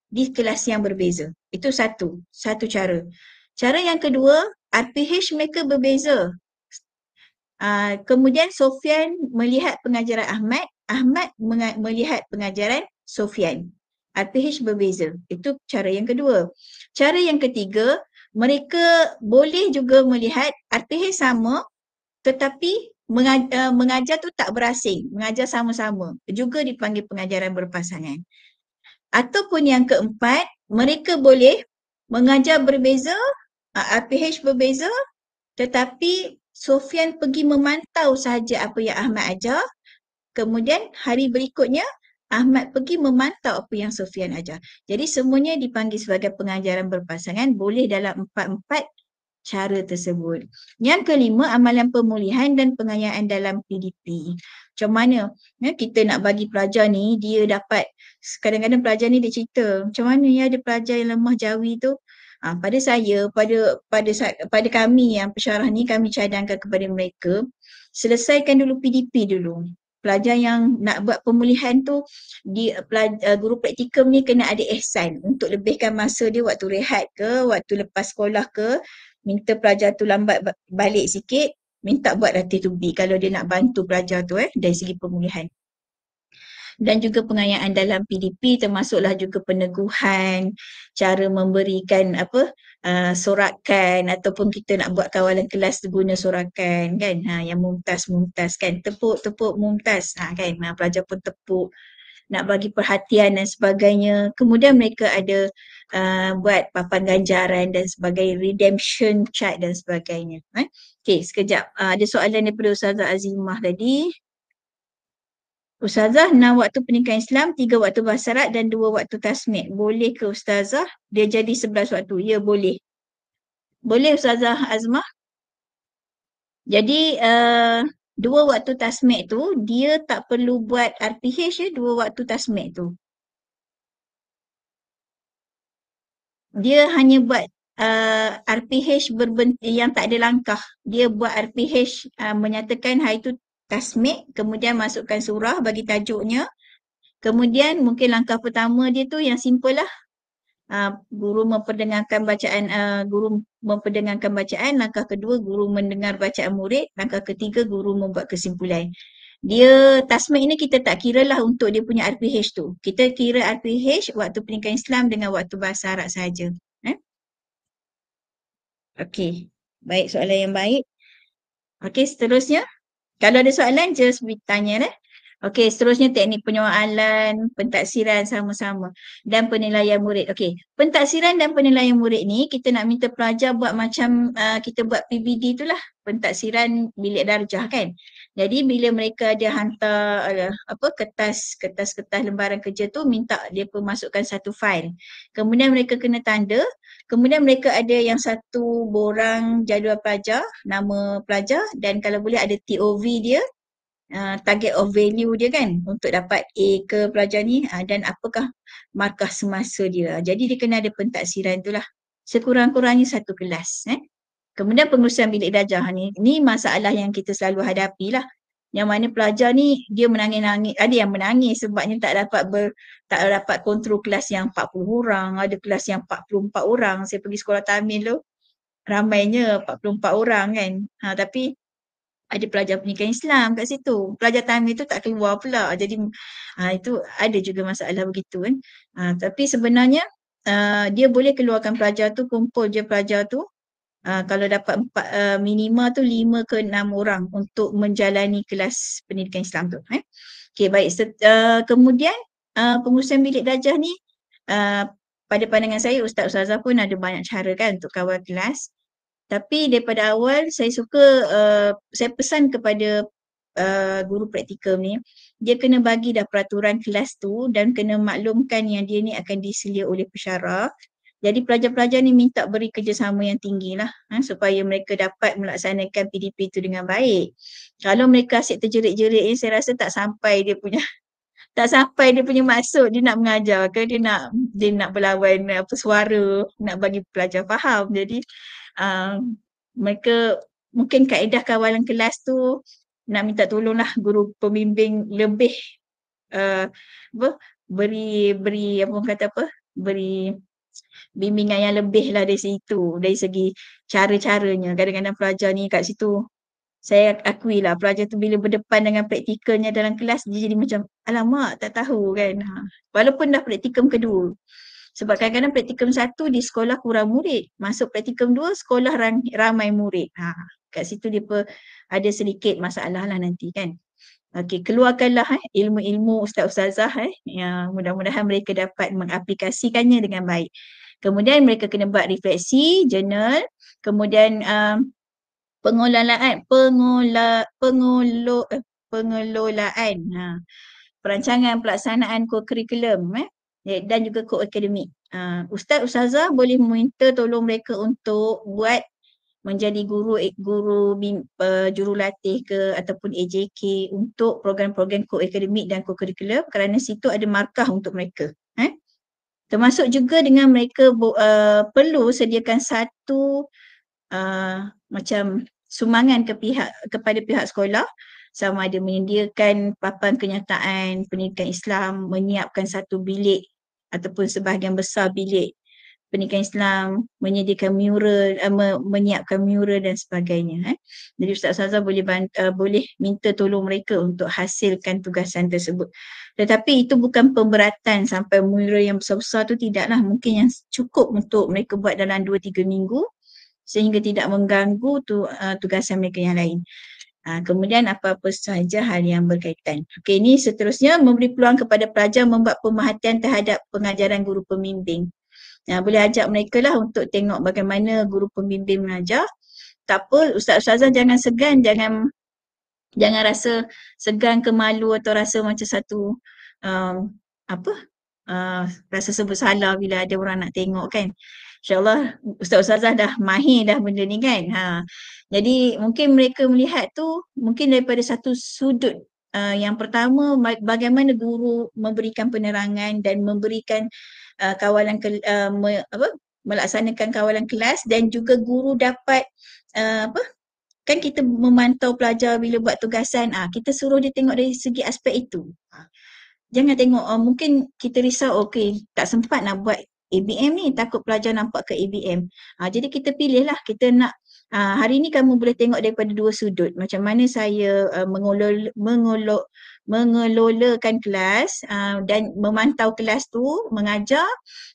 di kelas yang berbeza. Itu satu, satu cara. Cara yang kedua, RPH mereka berbeza. Uh, kemudian Sofian melihat pengajaran Ahmad, Ahmad melihat pengajaran Sofian. RPH berbeza. Itu cara yang kedua. Cara yang ketiga, mereka boleh juga melihat RPH sama tetapi mengajar, eh, mengajar tu tak berasing, mengajar sama-sama. Juga dipanggil pengajaran berpasangan. Ataupun yang keempat, mereka boleh mengajar berbeza, APh ah, ah, berbeza tetapi Sofian pergi memantau sahaja apa yang Ahmad ajar. Kemudian hari berikutnya Ahmad pergi memantau apa yang Sofian ajar. Jadi semuanya dipanggil sebagai pengajaran berpasangan boleh dalam empat-empat cara tersebut. Yang kelima amalan pemulihan dan pengayaan dalam PDP. Macam mana ya, kita nak bagi pelajar ni dia dapat kadang-kadang pelajar ni dia cerita macam mana ya ada pelajar yang lemah jawi tu ha, pada saya pada pada pada kami yang pesyarah ni kami cadangkan kepada mereka selesaikan dulu PDP dulu pelajar yang nak buat pemulihan tu di pelajar, eh, guru praktikum ni kena ada ihsan untuk lebihkan masa dia waktu rehat ke waktu lepas sekolah ke minta pelajar tu lambat balik sikit minta buat rati to B kalau dia nak bantu pelajar tu eh dari segi pemulihan dan juga pengayaan dalam PDP termasuklah juga peneguhan cara memberikan apa uh, sorakan ataupun kita nak buat kawalan kelas guna sorakan kan ha yang mumtaz mumtaz kan tepuk tepuk mumtaz ha kan ha, pelajar pun tepuk nak bagi perhatian dan sebagainya. Kemudian mereka ada uh, buat papan ganjaran dan sebagainya, redemption chat dan sebagainya. Eh? Okay, sekejap. Uh, ada soalan daripada Ustazah Azimah tadi. Ustazah, enam waktu pernikahan Islam, tiga waktu basarat dan dua waktu tasmik. Boleh ke Ustazah? Dia jadi sebelas waktu. Ya, boleh. Boleh Ustazah Azimah Jadi, uh, dua waktu tasmik tu dia tak perlu buat RPH ya dua waktu tasmik tu. Dia hanya buat uh, RPH berbenti, yang tak ada langkah. Dia buat RPH uh, menyatakan hari itu tasmik kemudian masukkan surah bagi tajuknya. Kemudian mungkin langkah pertama dia tu yang simple lah. Uh, guru memperdengarkan bacaan, uh, guru memperdengarkan bacaan. Langkah kedua, guru mendengar bacaan murid. Langkah ketiga, guru membuat kesimpulan. Dia tasmik ini kita tak kira lah untuk dia punya RPH tu. Kita kira RPH waktu peningkatan Islam dengan waktu bahasa Arab sahaja. Eh? Okay. Baik, soalan yang baik. Okay, seterusnya. Kalau ada soalan, just tanya. Eh? Lah. Okey, seterusnya teknik penyoalan, pentaksiran sama-sama dan penilaian murid. Okey, pentaksiran dan penilaian murid ni kita nak minta pelajar buat macam uh, kita buat PBD tu lah. Pentaksiran bilik darjah kan. Jadi bila mereka ada hantar uh, apa kertas, kertas-kertas lembaran kerja tu minta dia pemasukkan satu fail. Kemudian mereka kena tanda. Kemudian mereka ada yang satu borang jadual pelajar, nama pelajar dan kalau boleh ada TOV dia, Eh, target of value dia kan untuk dapat A ke pelajar ni uh, dan apakah markah semasa dia. Jadi dia kena ada pentaksiran itulah. Sekurang-kurangnya satu kelas. Eh. Kemudian pengurusan bilik darjah ni, ni masalah yang kita selalu hadapi lah. Yang mana pelajar ni dia menangis-nangis, ada yang menangis sebabnya tak dapat ber, tak dapat kontrol kelas yang 40 orang, ada kelas yang 44 orang. Saya pergi sekolah Tamil tu, ramainya 44 orang kan. Ha, tapi ada pelajar pendidikan Islam kat situ. Pelajar Tamil itu tak keluar pula. Jadi ha, itu ada juga masalah begitu kan. Ha, tapi sebenarnya ha, dia boleh keluarkan pelajar tu, kumpul je pelajar tu. Ha, kalau dapat empat, uh, minima tu lima ke enam orang untuk menjalani kelas pendidikan Islam tu. Eh? Okay baik. Set, uh, kemudian uh, pengurusan bilik darjah ni uh, pada pandangan saya Ustaz Ustazah pun ada banyak cara kan untuk kawal kelas. Tapi daripada awal saya suka uh, saya pesan kepada Uh, guru praktikum ni dia kena bagi dah peraturan kelas tu dan kena maklumkan yang dia ni akan diselia oleh pesara. jadi pelajar-pelajar ni minta beri kerjasama yang tinggi lah ha, supaya mereka dapat melaksanakan PDP tu dengan baik kalau mereka asyik terjerit-jerit ni saya rasa tak sampai dia punya tak sampai dia punya maksud dia nak mengajar ke dia nak dia nak berlawan apa suara nak bagi pelajar faham jadi mereka mungkin kaedah kawalan kelas tu nak minta tolonglah guru pembimbing lebih uh, beri beri apa kata apa beri bimbingan yang lebih lah dari situ dari segi cara-caranya kadang-kadang pelajar ni kat situ saya akui lah pelajar tu bila berdepan dengan praktikalnya dalam kelas dia jadi macam alamak tak tahu kan ha. walaupun dah praktikum kedua sebab kadang-kadang praktikum satu di sekolah kurang murid. Masuk praktikum dua sekolah ramai murid. Ha, kat situ dia pun ada sedikit masalah lah nanti kan. Okey, keluarkanlah eh, ilmu-ilmu ustaz-ustazah eh. Ya, mudah-mudahan mereka dapat mengaplikasikannya dengan baik. Kemudian mereka kena buat refleksi, jurnal. Kemudian um, pengelolaan, pengola, pengelo, eh, pengelolaan. Ha perancangan pelaksanaan kurikulum eh Eh, dan juga ko akademik. Uh, Ustaz Ustazah boleh meminta tolong mereka untuk buat menjadi guru eh, guru uh, jurulatih ke ataupun AJK untuk program-program ko akademik dan ko kurikulum kerana situ ada markah untuk mereka. Eh? Termasuk juga dengan mereka uh, perlu sediakan satu uh, macam sumangan ke pihak kepada pihak sekolah sama ada menyediakan papan kenyataan pendidikan Islam menyiapkan satu bilik ataupun sebahagian besar bilik pendidikan Islam menyediakan mural uh, me- menyiapkan mural dan sebagainya eh. Jadi Ustaz Saza boleh uh, boleh minta tolong mereka untuk hasilkan tugasan tersebut. Tetapi itu bukan pemberatan sampai mural yang besar-besar tu tidaklah mungkin yang cukup untuk mereka buat dalam 2 3 minggu sehingga tidak mengganggu tu uh, tugasan mereka yang lain. Ha, kemudian apa-apa sahaja hal yang berkaitan. Okey, ini seterusnya memberi peluang kepada pelajar membuat pemerhatian terhadap pengajaran guru pembimbing. Ha, boleh ajak mereka lah untuk tengok bagaimana guru pembimbing mengajar. Tak apa, Ustaz-Ustazah jangan segan, jangan jangan rasa segan ke malu atau rasa macam satu um, apa uh, rasa sebesalah bila ada orang nak tengok kan. InsyaAllah Ustaz-Ustazah dah mahir dah benda ni kan. Ha. Jadi mungkin mereka melihat tu mungkin daripada satu sudut Uh, yang pertama bagaimana guru memberikan penerangan dan memberikan uh, kawalan ke, uh, me, apa melaksanakan kawalan kelas dan juga guru dapat uh, apa kan kita memantau pelajar bila buat tugasan uh, kita suruh dia tengok dari segi aspek itu ah, jangan tengok uh, mungkin kita risau okey tak sempat nak buat ABM ni takut pelajar nampak ke ABM. Ha, ah, jadi kita pilihlah kita nak ha, hari ni kamu boleh tengok daripada dua sudut macam mana saya uh, ah, mengelol, mengelol, mengelolakan kelas uh, dan memantau kelas tu mengajar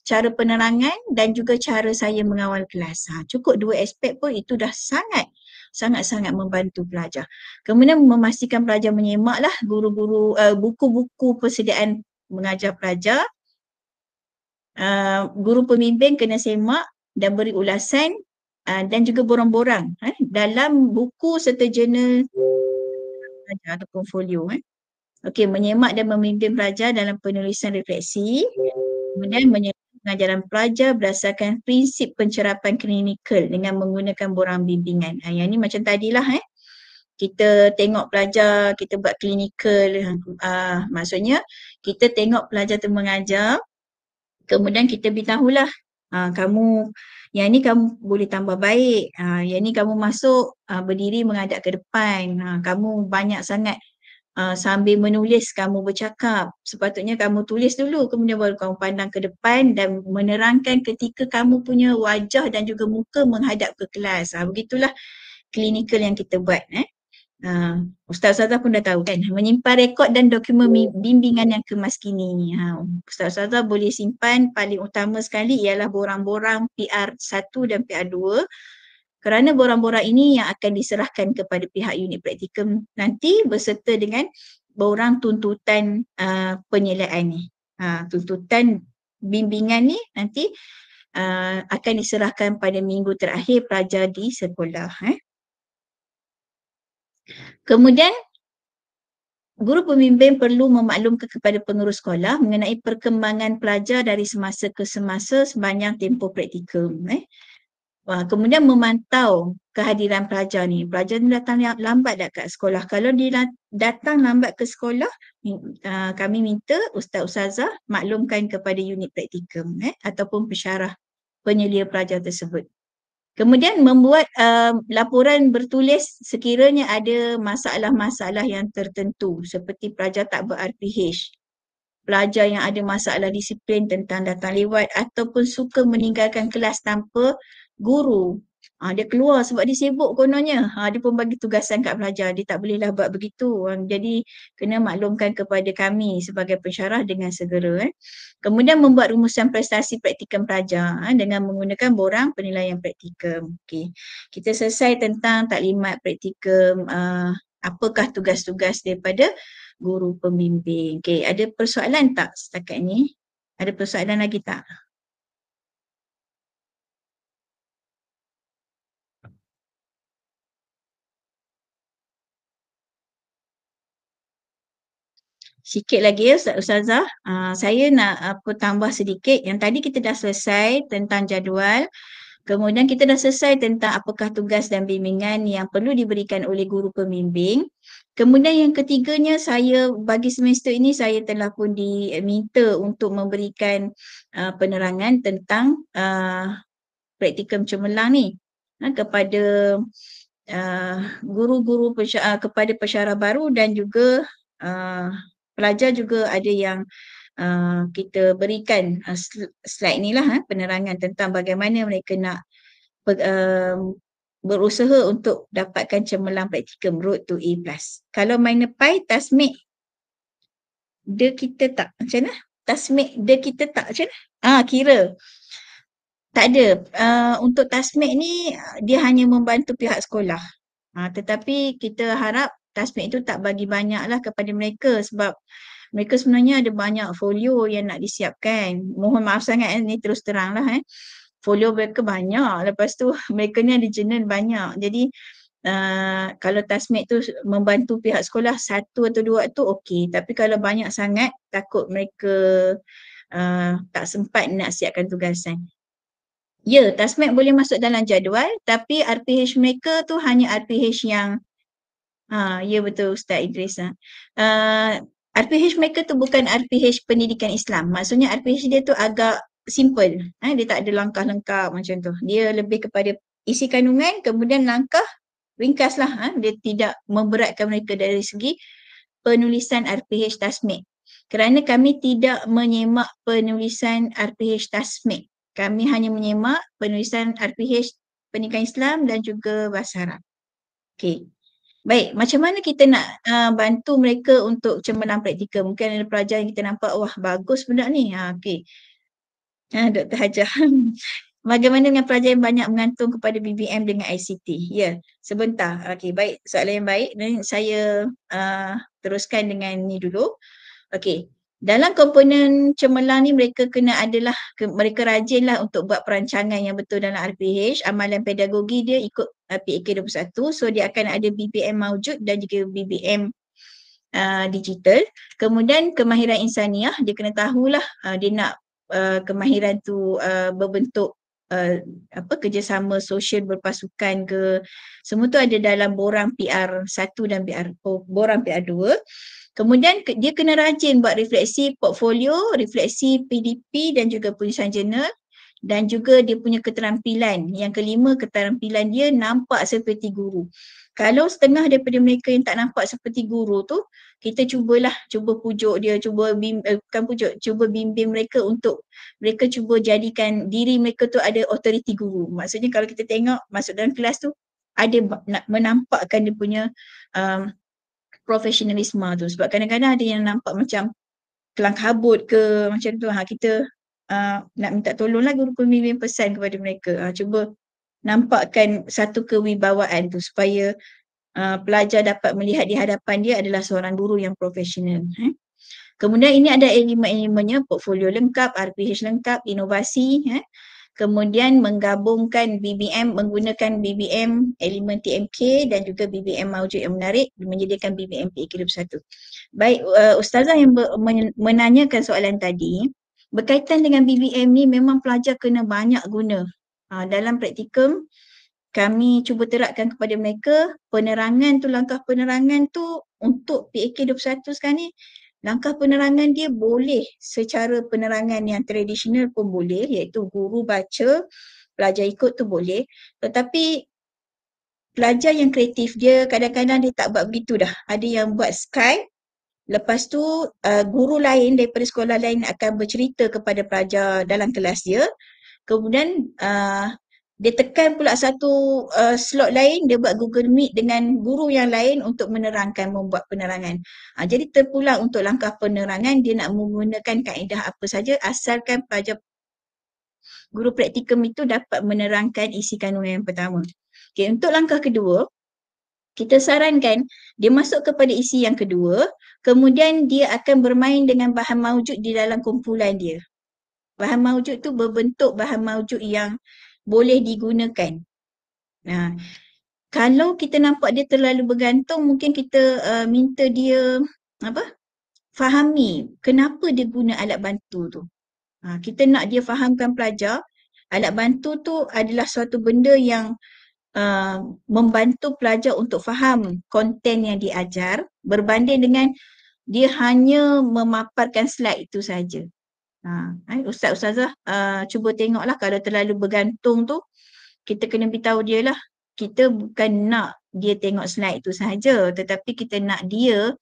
cara penerangan dan juga cara saya mengawal kelas. Ha, cukup dua aspek pun itu dah sangat sangat-sangat membantu pelajar. Kemudian memastikan pelajar menyimaklah guru-guru uh, buku-buku persediaan mengajar pelajar uh, guru pemimpin kena semak dan beri ulasan uh, dan juga borang-borang eh, dalam buku serta jurnal atau portfolio. Eh. Okey, menyemak dan memimpin pelajar dalam penulisan refleksi. Kemudian menyemak pengajaran pelajar berdasarkan prinsip pencerapan klinikal dengan menggunakan borang bimbingan. Ha, yang ni macam tadilah eh. Kita tengok pelajar, kita buat klinikal. Ha, maksudnya kita tengok pelajar tu mengajar kemudian kita beritahulah ha, ah, kamu yang ni kamu boleh tambah baik ha, yang ni kamu masuk ha, berdiri menghadap ke depan ha, kamu banyak sangat ha, sambil menulis kamu bercakap sepatutnya kamu tulis dulu kemudian baru kamu pandang ke depan dan menerangkan ketika kamu punya wajah dan juga muka menghadap ke kelas ha, begitulah klinikal yang kita buat eh. Uh, ah, Ustazah-Ustazah pun dah tahu kan menyimpan rekod dan dokumen ya. bimbingan yang kemas kini. Ha, Ustazah-Ustazah boleh simpan paling utama sekali ialah borang-borang PR1 dan PR2 kerana borang-borang ini yang akan diserahkan kepada pihak unit praktikum nanti berserta dengan borang tuntutan uh, ah, penyelaan ni. Ha, tuntutan bimbingan ni nanti uh, akan diserahkan pada minggu terakhir pelajar di sekolah. Eh. Kemudian guru pembimbing perlu memaklumkan kepada pengurus sekolah mengenai perkembangan pelajar dari semasa ke semasa sepanjang tempoh praktikum. Eh. Wah, kemudian memantau kehadiran pelajar ni. Pelajar ni datang lambat tak kat sekolah. Kalau dia datang lambat ke sekolah, ah, kami minta Ustaz Ustazah maklumkan kepada unit praktikum eh, ataupun pesyarah penyelia pelajar tersebut. Kemudian membuat uh, laporan bertulis sekiranya ada masalah-masalah yang tertentu seperti pelajar tak ber-RPH, pelajar yang ada masalah disiplin tentang datang lewat ataupun suka meninggalkan kelas tanpa guru Ha, dia keluar sebab dia sibuk kononnya. Ha, dia pun bagi tugasan kat pelajar. Dia tak bolehlah buat begitu. Ha, jadi kena maklumkan kepada kami sebagai pensyarah dengan segera. Eh. Kemudian membuat rumusan prestasi praktikum pelajar eh, dengan menggunakan borang penilaian praktikum. Okay. Kita selesai tentang taklimat praktikum uh, apakah tugas-tugas daripada guru pembimbing. Okay. Ada persoalan tak setakat ni? Ada persoalan lagi tak? sikit lagi ya Ustaz Ustazah. Uh, saya nak apa ah, tambah sedikit yang tadi kita dah selesai tentang jadual. Kemudian kita dah selesai tentang apakah tugas dan bimbingan yang perlu diberikan oleh guru pembimbing. Kemudian yang ketiganya saya bagi semester ini saya telah pun diminta untuk memberikan uh, penerangan tentang uh, praktikum cemerlang ni uh, kepada guru-guru pesyarah, uh, kepada pesyarah baru dan juga uh, pelajar juga ada yang uh, kita berikan uh, slide ni lah eh, penerangan tentang bagaimana mereka nak uh, berusaha untuk dapatkan cemerlang praktikum road to A+. Kalau minor pi, tasmik dia kita tak macam mana? Tasmik dia kita tak macam mana? Ah, kira. Tak ada. Uh, untuk tasmik ni dia hanya membantu pihak sekolah. Uh, tetapi kita harap tasbih itu tak bagi banyaklah kepada mereka sebab mereka sebenarnya ada banyak folio yang nak disiapkan. Mohon maaf sangat eh, ni terus teranglah eh. Folio mereka banyak. Lepas tu mereka ni ada jurnal banyak. Jadi Uh, kalau tasmik tu membantu pihak sekolah satu atau dua tu okey tapi kalau banyak sangat takut mereka uh, tak sempat nak siapkan tugasan. Ya, tasmik boleh masuk dalam jadual tapi RPH mereka tu hanya RPH yang Ha, ya betul Ustaz Idris. Uh, ha. ah, RPH mereka tu bukan RPH pendidikan Islam. Maksudnya RPH dia tu agak simple. Eh? Dia tak ada langkah lengkap macam tu. Dia lebih kepada isi kandungan kemudian langkah ringkaslah. Eh? Dia tidak memberatkan mereka dari segi penulisan RPH tasmik. Kerana kami tidak menyemak penulisan RPH tasmik. Kami hanya menyemak penulisan RPH pendidikan Islam dan juga bahasa Arab. Okay. Baik, macam mana kita nak uh, bantu mereka untuk cemerlang praktikal? Mungkin ada pelajar yang kita nampak, wah bagus benda ni. Ha, okay. Ha, ah, Dr. Hajar. Bagaimana dengan pelajar yang banyak mengantung kepada BBM dengan ICT? Ya, yeah. sebentar. Okey, baik. Soalan yang baik. saya uh, teruskan dengan ni dulu. Okey, dalam komponen cemerlang ni mereka kena adalah ke, mereka rajinlah untuk buat perancangan yang betul dalam RPH amalan pedagogi dia ikut uh, PAK 21 so dia akan ada BBM maujud dan juga BBM uh, digital kemudian kemahiran insaniah dia kena tahulah uh, dia nak uh, kemahiran tu uh, berbentuk Uh, apa kerjasama sosial berpasukan ke semua tu ada dalam borang PR 1 dan PR oh, borang PR Kemudian dia kena rajin buat refleksi portfolio, refleksi PDP dan juga penulisan jurnal dan juga dia punya keterampilan. Yang kelima, keterampilan dia nampak seperti guru. Kalau setengah daripada mereka yang tak nampak seperti guru tu, kita cubalah cuba pujuk dia, cuba bim, eh, bukan pujuk, cuba bimbing mereka untuk mereka cuba jadikan diri mereka tu ada authority guru. Maksudnya kalau kita tengok masuk dalam kelas tu ada menampakkan dia punya um, profesionalisme tu sebab kadang-kadang ada yang nampak macam kelang kabut ke macam tu ha, kita uh, nak minta tolonglah guru pembimbing pesan kepada mereka ha, cuba nampakkan satu kewibawaan tu supaya uh, pelajar dapat melihat di hadapan dia adalah seorang guru yang profesional eh? kemudian ini ada elemen-elemennya portfolio lengkap RPH lengkap inovasi eh? kemudian menggabungkan BBM menggunakan BBM elemen TMK dan juga BBM maujud yang menarik menjadikan BBM PAK21. E Baik uh, ustazah yang ber- menanyakan soalan tadi berkaitan dengan BBM ni memang pelajar kena banyak guna uh, dalam praktikum kami cuba terapkan kepada mereka penerangan tu langkah penerangan tu untuk PAK21 e sekarang ni langkah penerangan dia boleh secara penerangan yang tradisional pun boleh iaitu guru baca pelajar ikut tu boleh tetapi pelajar yang kreatif dia kadang-kadang dia tak buat begitu dah ada yang buat Skype lepas tu uh, guru lain daripada sekolah lain akan bercerita kepada pelajar dalam kelas dia kemudian uh, dia tekan pula satu uh, slot lain dia buat Google Meet dengan guru yang lain untuk menerangkan membuat penerangan. Ha, jadi terpulang untuk langkah penerangan dia nak menggunakan kaedah apa saja asalkan pelajar guru praktikum itu dapat menerangkan isi kandungan yang pertama. Okay untuk langkah kedua kita sarankan dia masuk kepada isi yang kedua kemudian dia akan bermain dengan bahan maujud di dalam kumpulan dia. Bahan maujud tu berbentuk bahan maujud yang boleh digunakan. Ha. Kalau kita nampak dia terlalu bergantung, mungkin kita uh, minta dia apa? Fahami kenapa dia guna alat bantu tu. Ha, kita nak dia fahamkan pelajar alat bantu tu adalah suatu benda yang uh, membantu pelajar untuk faham konten yang diajar berbanding dengan dia hanya memaparkan slide itu saja. Ha, eh, Ustaz Ustazah uh, cuba tengoklah kalau terlalu bergantung tu kita kena beritahu dia lah kita bukan nak dia tengok slide tu sahaja tetapi kita nak dia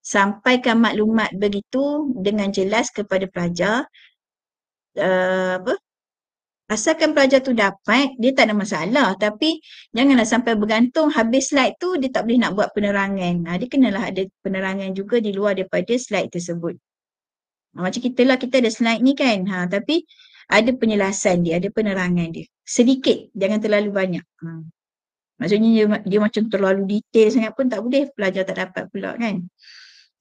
sampaikan maklumat begitu dengan jelas kepada pelajar uh, apa? asalkan pelajar tu dapat dia tak ada masalah tapi janganlah sampai bergantung habis slide tu dia tak boleh nak buat penerangan ha, dia kenalah ada penerangan juga di luar daripada slide tersebut Ha, macam kita lah, kita ada slide ni kan. Ha, tapi ada penjelasan dia, ada penerangan dia. Sedikit, jangan terlalu banyak. Ha. Maksudnya dia, dia macam terlalu detail sangat pun tak boleh, pelajar tak dapat pula kan.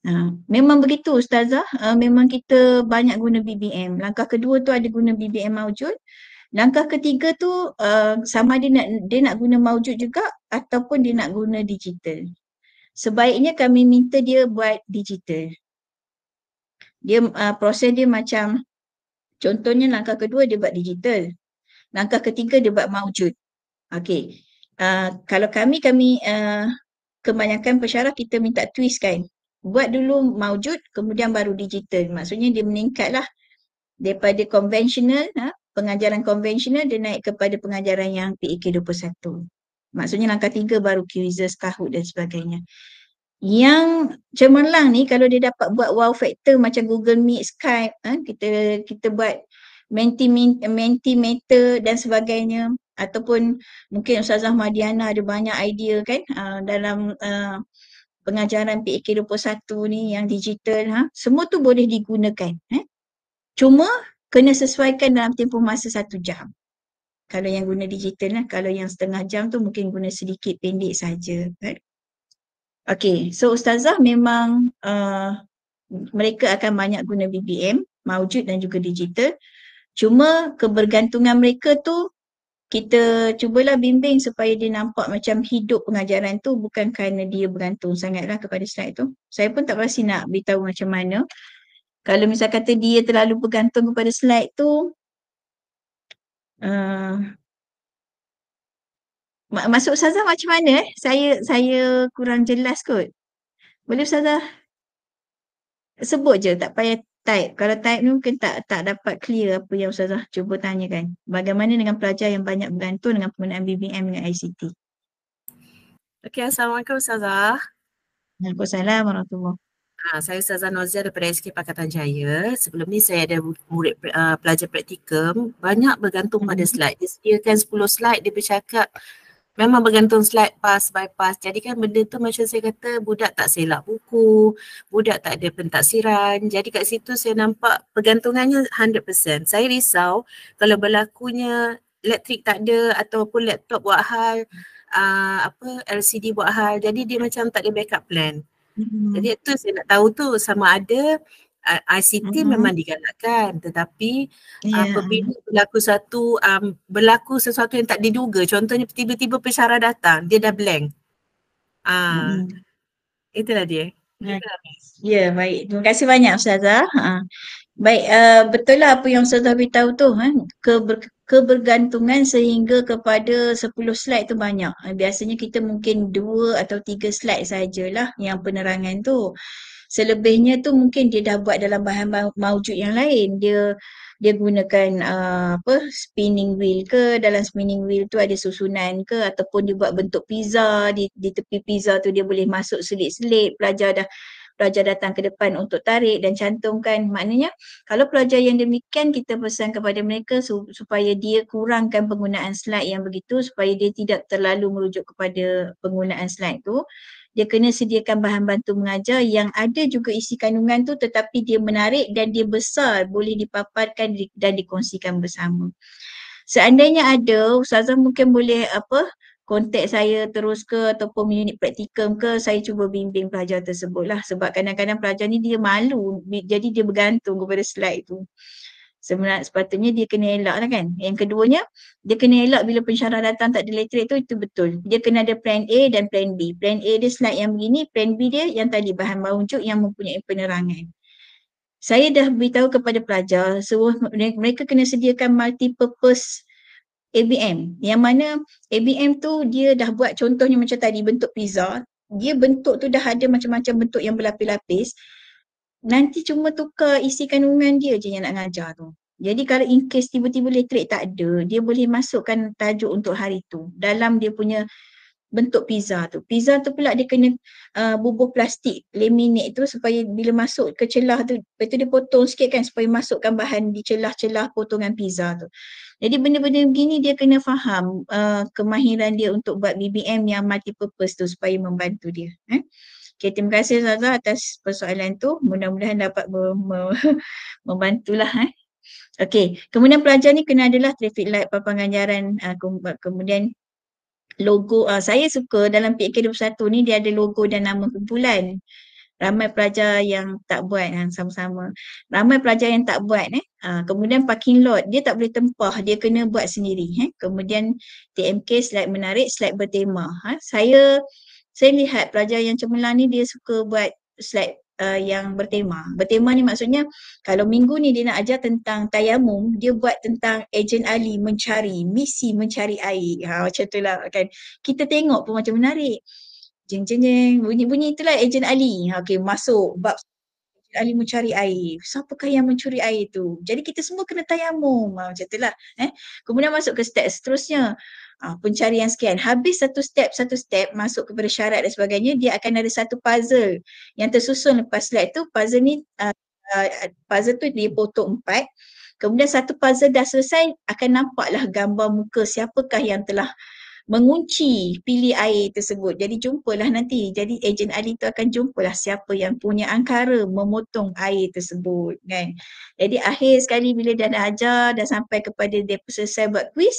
Ha. Memang begitu Ustazah, ha, memang kita banyak guna BBM. Langkah kedua tu ada guna BBM maujud. Langkah ketiga tu uh, sama dia nak, dia nak guna maujud juga ataupun dia nak guna digital. Sebaiknya kami minta dia buat digital dia uh, proses dia macam contohnya langkah kedua dia buat digital langkah ketiga dia buat maujud okey uh, kalau kami kami uh, kebanyakan pesyarah kita minta twist kan buat dulu maujud kemudian baru digital maksudnya dia meningkatlah daripada konvensional uh, ha, pengajaran konvensional dia naik kepada pengajaran yang PEK 21 maksudnya langkah tiga baru quizzes kahut dan sebagainya yang cemerlang ni kalau dia dapat buat wow factor macam Google Meet, Skype, eh, kita kita buat Mentimeter dan sebagainya ataupun mungkin Ustazah Madiana ada banyak idea kan uh, dalam uh, pengajaran PAK 21 ni yang digital ha semua tu boleh digunakan eh cuma kena sesuaikan dalam tempoh masa satu jam kalau yang guna digital lah kalau yang setengah jam tu mungkin guna sedikit pendek saja kan eh? Okay, so Ustazah memang uh, mereka akan banyak guna BBM, maujud dan juga digital. Cuma kebergantungan mereka tu kita cubalah bimbing supaya dia nampak macam hidup pengajaran tu bukan kerana dia bergantung sangatlah kepada slide tu. Saya pun tak pasti nak beritahu macam mana. Kalau misal kata dia terlalu bergantung kepada slide tu, uh, Masuk Ustazah macam mana? Eh? Saya saya kurang jelas kot. Boleh Ustazah sebut je tak payah type. Kalau type ni mungkin tak tak dapat clear apa yang Ustazah cuba tanyakan. Bagaimana dengan pelajar yang banyak bergantung dengan penggunaan BBM dengan ICT? Okey, Assalamualaikum Ustazah. Waalaikumsalam warahmatullahi Ha, saya Ustazah Nozia daripada SK Pakatan Jaya. Sebelum ni saya ada murid uh, pelajar praktikum. Banyak bergantung pada mm-hmm. slide. Dia sediakan 10 slide, dia bercakap Memang bergantung slide pass by pass. Jadi kan benda tu macam saya kata budak tak selak buku, budak tak ada pentaksiran. Jadi kat situ saya nampak pergantungannya 100%. Saya risau kalau berlakunya elektrik tak ada ataupun laptop buat hal, uh, apa LCD buat hal. Jadi dia macam tak ada backup plan. Mm-hmm. Jadi tu saya nak tahu tu sama ada ICT mm-hmm. memang digalakkan tetapi yeah. Uh, apabila ya. berlaku satu um, berlaku sesuatu yang tak diduga contohnya tiba-tiba pesara datang dia dah blank. Uh, mm. itulah dia. Ya, ya baik. Terima kasih banyak Ustazah. Ha. Baik, uh, betul lah apa yang Ustazah beritahu tu. Ha. Keber, kebergantungan sehingga kepada 10 slide tu banyak. Biasanya kita mungkin 2 atau 3 slide sajalah yang penerangan tu selebihnya tu mungkin dia dah buat dalam bahan maujud yang lain dia dia gunakan uh, apa spinning wheel ke dalam spinning wheel tu ada susunan ke ataupun dia buat bentuk pizza di di tepi pizza tu dia boleh masuk selit-selit pelajar dah pelajar datang ke depan untuk tarik dan cantumkan maknanya kalau pelajar yang demikian kita pesan kepada mereka supaya dia kurangkan penggunaan slide yang begitu supaya dia tidak terlalu merujuk kepada penggunaan slide tu dia kena sediakan bahan bantu mengajar yang ada juga isi kandungan tu tetapi dia menarik dan dia besar boleh dipaparkan dan dikongsikan bersama. Seandainya ada, Ustazah mungkin boleh apa kontak saya terus ke ataupun unit praktikum ke saya cuba bimbing pelajar tersebut lah sebab kadang-kadang pelajar ni dia malu jadi dia bergantung kepada slide tu sebenarnya sepatutnya dia kena elak lah kan. Yang keduanya, dia kena elak bila pensyarah datang tak ada literate tu, itu betul. Dia kena ada plan A dan plan B. Plan A dia slide yang begini, plan B dia yang tadi bahan cuk yang mempunyai penerangan. Saya dah beritahu kepada pelajar, so mereka kena sediakan multi-purpose ABM. Yang mana ABM tu dia dah buat contohnya macam tadi bentuk pizza. Dia bentuk tu dah ada macam-macam bentuk yang berlapis-lapis nanti cuma tukar isi kandungan dia je yang nak ngajar tu. Jadi kalau in case tiba-tiba elektrik tak ada, dia boleh masukkan tajuk untuk hari tu dalam dia punya bentuk pizza tu. Pizza tu pula dia kena uh, bubuh plastik laminate tu supaya bila masuk ke celah tu, lepas tu dia potong sikit kan supaya masukkan bahan di celah-celah potongan pizza tu. Jadi benda-benda begini dia kena faham uh, kemahiran dia untuk buat BBM yang multi purpose tu supaya membantu dia. Eh? Okay, terima kasih Zaza atas persoalan tu. Mudah-mudahan dapat membantulah. Eh. Okay, kemudian pelajar ni kena adalah traffic light papan ganjaran. Ah, kemudian logo, ah, saya suka dalam PK21 ni dia ada logo dan nama kumpulan. Ramai pelajar yang tak buat yang ah, sama-sama. Ramai pelajar yang tak buat. Eh. kemudian parking lot, dia tak boleh tempah. Dia kena buat sendiri. Eh. Kemudian TMK slide menarik, slide bertema. saya saya lihat pelajar yang cemerlang ni dia suka buat slide Uh, yang bertema. Bertema ni maksudnya kalau minggu ni dia nak ajar tentang tayamum, dia buat tentang ejen Ali mencari, misi mencari air. Ha, macam tu lah kan. Kita tengok pun macam menarik. Jeng jeng jeng, bunyi-bunyi itulah ejen Ali. Ha, okay, masuk bab Ali mencari air. Siapakah yang mencuri air tu? Jadi kita semua kena tayamum. Ha, macam itulah. Eh? Kemudian masuk ke step seterusnya. Ha, pencarian sekian. Habis satu step, satu step masuk kepada syarat dan sebagainya, dia akan ada satu puzzle yang tersusun lepas slide tu. Puzzle ni, uh, puzzle tu dia potong empat. Kemudian satu puzzle dah selesai, akan nampaklah gambar muka siapakah yang telah mengunci pilih air tersebut. Jadi jumpalah nanti. Jadi ejen ahli itu akan jumpalah siapa yang punya angkara memotong air tersebut. Kan? Jadi akhir sekali bila dah ajar dah sampai kepada dia selesai buat kuis,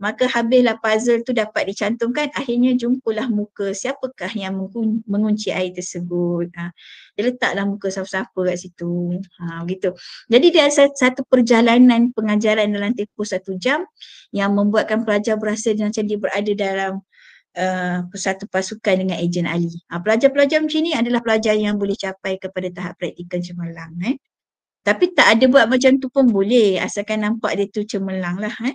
maka habislah puzzle tu dapat dicantumkan akhirnya jumpalah muka siapakah yang mengunci air tersebut ha, dia letaklah muka siapa-siapa kat situ ha, gitu. jadi dia satu perjalanan pengajaran dalam tempoh satu jam yang membuatkan pelajar berasa macam dia berada dalam uh, satu pasukan dengan ejen Ali ha, pelajar-pelajar macam ni adalah pelajar yang boleh capai kepada tahap praktikal cemerlang eh. tapi tak ada buat macam tu pun boleh asalkan nampak dia tu cemerlang lah eh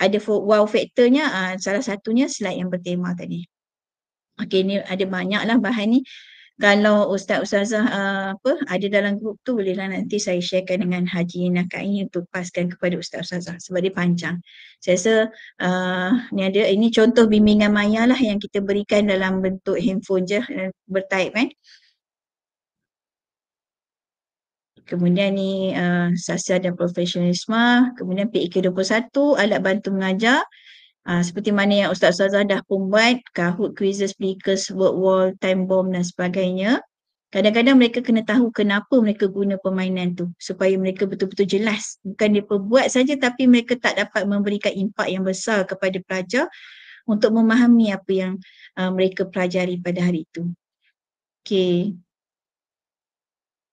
ada wow factornya uh, salah satunya slide yang bertema tadi. Okey ni ada banyaklah bahan ni. Kalau Ustaz Ustazah uh, apa ada dalam grup tu bolehlah nanti saya sharekan dengan Haji Nakai untuk paskan kepada Ustaz Ustazah sebab dia panjang. Saya rasa uh, ni ada ini contoh bimbingan maya lah yang kita berikan dalam bentuk handphone je uh, bertaip kan. Eh. eh kemudian ni uh, ah, sasya dan profesionalisme, kemudian PIK 21 alat bantu mengajar uh, seperti mana yang Ustaz Sazah dah pun buat, Kahoot, Quizzes, Blinkers, Word Wall, Time Bomb dan sebagainya. Kadang-kadang mereka kena tahu kenapa mereka guna permainan tu supaya mereka betul-betul jelas. Bukan dia perbuat saja tapi mereka tak dapat memberikan impak yang besar kepada pelajar untuk memahami apa yang uh, mereka pelajari pada hari itu. Okay.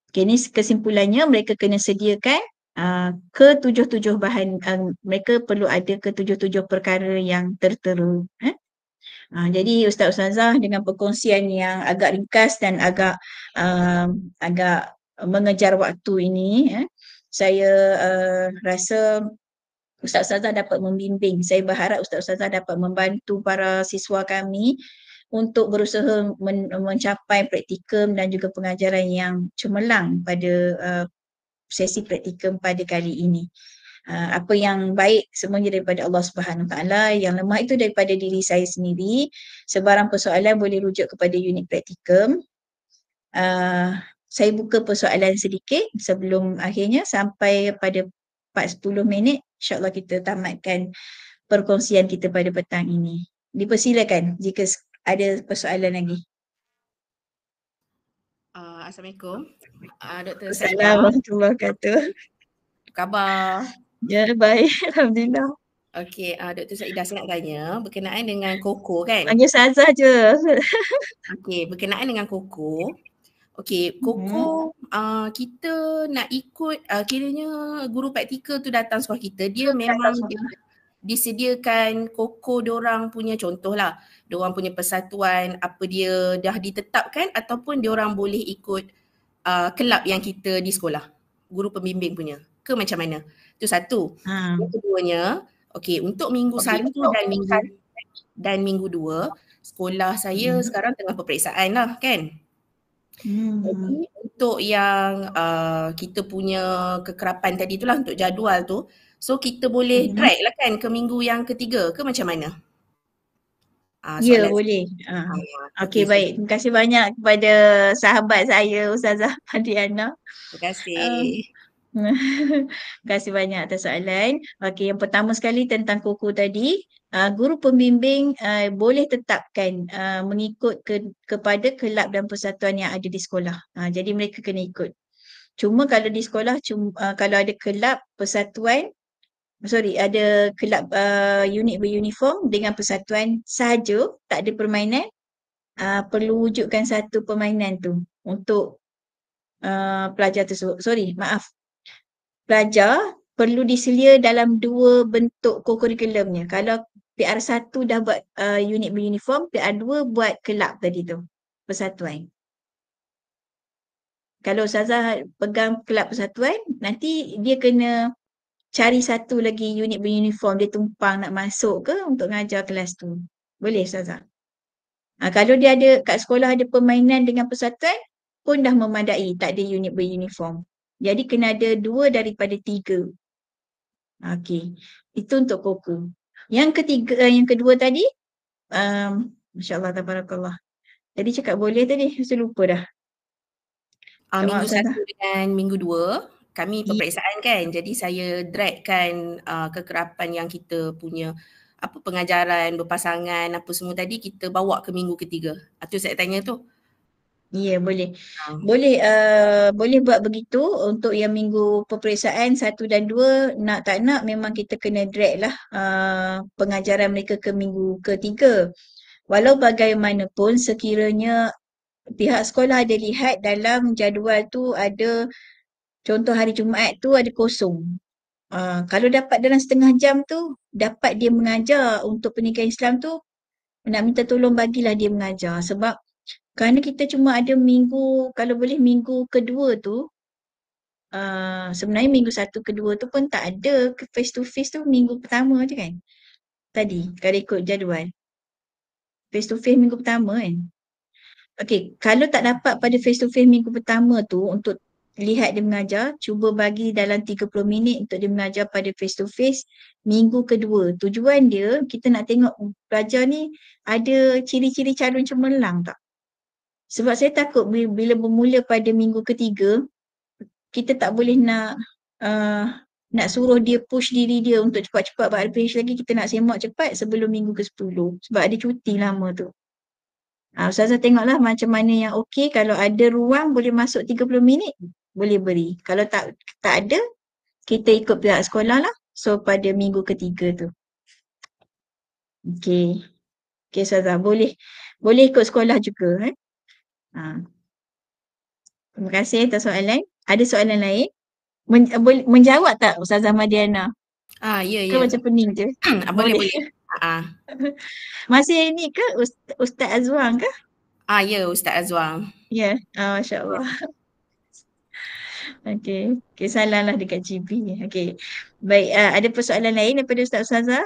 Okay, ini kesimpulannya mereka kena sediakan uh, ketujuh-tujuh bahan, uh, mereka perlu ada ketujuh-tujuh perkara yang tertera. Eh? Uh, jadi Ustaz Ustazah dengan perkongsian yang agak ringkas dan agak uh, agak mengejar waktu ini, eh, saya uh, rasa Ustaz Ustazah dapat membimbing. Saya berharap Ustaz Ustazah dapat membantu para siswa kami untuk berusaha men- mencapai praktikum dan juga pengajaran yang cemerlang pada uh, sesi praktikum pada kali ini. Uh, apa yang baik semuanya daripada Allah Subhanahu Taala yang lemah itu daripada diri saya sendiri sebarang persoalan boleh rujuk kepada unit praktikum uh, saya buka persoalan sedikit sebelum akhirnya sampai pada 4-10 minit insyaallah kita tamatkan perkongsian kita pada petang ini dipersilakan jika ada persoalan lagi. Uh, Assalamualaikum. Uh, ah, Dr. Assalamualaikum warahmatullahi khabar? Ya, baik. Alhamdulillah. Okey, uh, ah, Dr. Saidah saya nak tanya berkenaan dengan koko kan? Hanya saja je. Okey, berkenaan dengan koko. Okey, koko hmm. uh, kita nak ikut uh, kiranya guru praktikal tu datang sekolah kita, dia memang dia, disediakan koko diorang punya contohlah diorang punya persatuan apa dia dah ditetapkan ataupun diorang boleh ikut uh, kelab yang kita di sekolah guru pembimbing punya ke macam mana tu satu hmm. yang keduanya okey untuk minggu okay, satu dan minggu dan minggu dua sekolah saya hmm. sekarang tengah peperiksaan lah kan hmm. jadi untuk yang uh, kita punya kekerapan tadi itulah untuk jadual tu So kita boleh mm-hmm. drag lah kan ke minggu yang ketiga ke macam mana? Uh, ya boleh. Uh, okay, okay baik. Terima kasih banyak kepada sahabat saya Ustazah Adriana. Terima kasih. Uh, Terima kasih banyak atas soalan. Okey yang pertama sekali tentang kuku tadi, uh, guru pembimbing uh, boleh tetapkan uh, mengikut ke, kepada kelab dan persatuan yang ada di sekolah. Uh, jadi mereka kena ikut. Cuma kalau di sekolah cuma, uh, kalau ada kelab persatuan sorry ada kelab uh, unit beruniform dengan persatuan sahaja tak ada permainan uh, perlu wujudkan satu permainan tu untuk uh, pelajar tersebut. Sorry maaf. Pelajar perlu diselia dalam dua bentuk kurikulumnya. Kalau PR1 dah buat uh, unit beruniform, PR2 buat kelab tadi tu. Persatuan. Kalau Ustazah pegang kelab persatuan, nanti dia kena cari satu lagi unit beruniform dia tumpang nak masuk ke untuk ngajar kelas tu. Boleh Ustazah? Ha, kalau dia ada kat sekolah ada permainan dengan persatuan pun dah memadai tak ada unit beruniform. Jadi kena ada dua daripada tiga. Okey. Itu untuk koko. Yang ketiga, eh, yang kedua tadi um, InsyaAllah tabarakallah. Tadi cakap boleh tadi? Saya lupa dah. Uh, minggu satu dan minggu dua kami peperiksaan kan jadi saya dragkan uh, kekerapan yang kita punya apa pengajaran berpasangan apa semua tadi kita bawa ke minggu ketiga itu ah, saya tanya tu Ya boleh. Ah. Boleh uh, boleh buat begitu untuk yang minggu peperiksaan satu dan dua nak tak nak memang kita kena drag lah uh, pengajaran mereka ke minggu ketiga. Walau bagaimanapun sekiranya pihak sekolah ada lihat dalam jadual tu ada Contoh hari Jumaat tu ada kosong. Uh, kalau dapat dalam setengah jam tu, dapat dia mengajar untuk pendidikan Islam tu, nak minta tolong bagilah dia mengajar. Sebab kerana kita cuma ada minggu, kalau boleh minggu kedua tu, uh, sebenarnya minggu satu kedua tu pun tak ada face to face tu minggu pertama je kan. Tadi, kalau ikut jadual. Face to face minggu pertama kan. Okay, kalau tak dapat pada face to face minggu pertama tu untuk lihat dia mengajar, cuba bagi dalam 30 minit untuk dia mengajar pada face to face minggu kedua. Tujuan dia kita nak tengok pelajar ni ada ciri-ciri calon cemerlang tak. Sebab saya takut bila bermula pada minggu ketiga kita tak boleh nak uh, nak suruh dia push diri dia untuk cepat-cepat buat finish lagi kita nak semak cepat sebelum minggu ke-10 sebab ada cuti lama tu. Ha, Ustazah tengoklah macam mana yang okey kalau ada ruang boleh masuk 30 minit boleh beri. Kalau tak tak ada, kita ikut pihak sekolah lah. So pada minggu ketiga tu. Okay. Okay Saza, boleh boleh ikut sekolah juga. Eh? Ha. Terima kasih atas soalan. Ada soalan lain? Men, boleh, menjawab tak Ustazah Madiana? Ah, ya, ya. Kau macam pening je. boleh, boleh. boleh. Ah. Masih ni ke Ustaz Azwang ke? Ah, ya, Ustaz Azwang. Ya, yeah. ah, oh, insyaAllah. Okay. Okay, salah lah dekat GB. Okay. Baik, uh, ada persoalan lain daripada Ustaz Ustazah?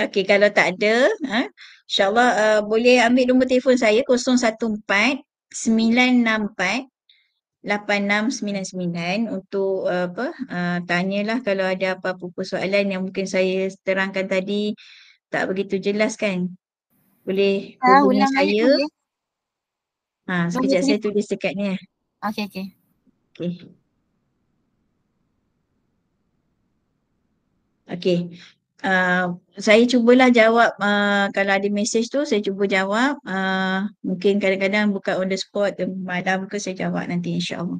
Okay, kalau tak ada, ha? insyaAllah uh, boleh ambil nombor telefon saya 014-964-8699. Untuk uh, apa, uh, tanyalah kalau ada apa-apa persoalan yang mungkin saya terangkan tadi tak begitu jelas kan boleh ah, ulang saya. Boleh. Ya. Ah, ha, sekejap boleh, saya boleh. tulis dekat ni. Ya. Okey, okey. Okey. Okey. Uh, saya cubalah jawab uh, kalau ada mesej tu saya cuba jawab uh, mungkin kadang-kadang buka on the spot eh, malam ke saya jawab nanti insya Allah.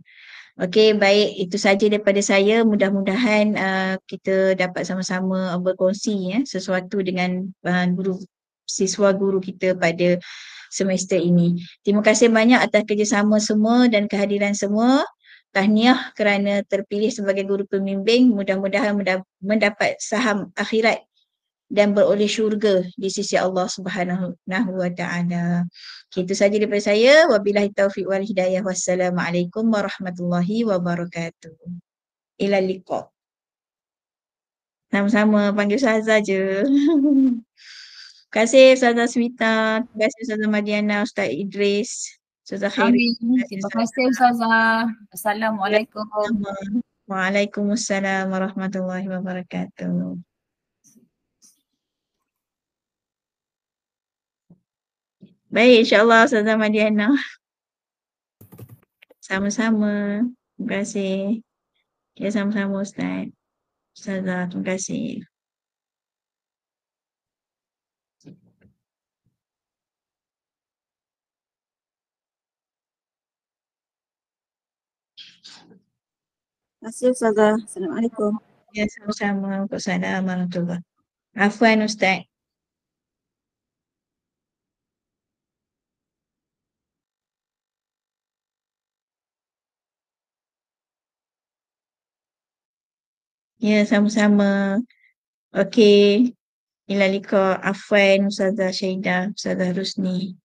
Okey baik itu saja daripada saya mudah-mudahan uh, kita dapat sama-sama berkongsi ya, sesuatu dengan uh, guru siswa guru kita pada semester ini. Terima kasih banyak atas kerjasama semua dan kehadiran semua. Tahniah kerana terpilih sebagai guru pembimbing. Mudah-mudahan mendapat saham akhirat dan beroleh syurga di sisi Allah Subhanahu wa taala. Itu saja daripada saya. Wabillahi taufiq wal hidayah. Wassalamualaikum warahmatullahi wabarakatuh. Ila liqa. Sama-sama panggil Ustaz saja. Terima kasih Ustazah Smita, terima kasih Ustazah Madiana, Ustaz Idris, Ustazah Khairi. Terima kasih Ustazah. Assalamualaikum. Waalaikumsalam warahmatullahi wabarakatuh. Baik, insyaAllah Ustazah Madiana. Sama-sama. Terima kasih. Ya, sama-sama Ustaz. Ustazah, terima kasih. Terima kasih Ustazah. Assalamualaikum. Ya, sama-sama. Waalaikumsalam. Afwan Ustaz. Ya, sama-sama. Okey. Ilalika Afwan Ustazah Syahidah Ustazah Rusni.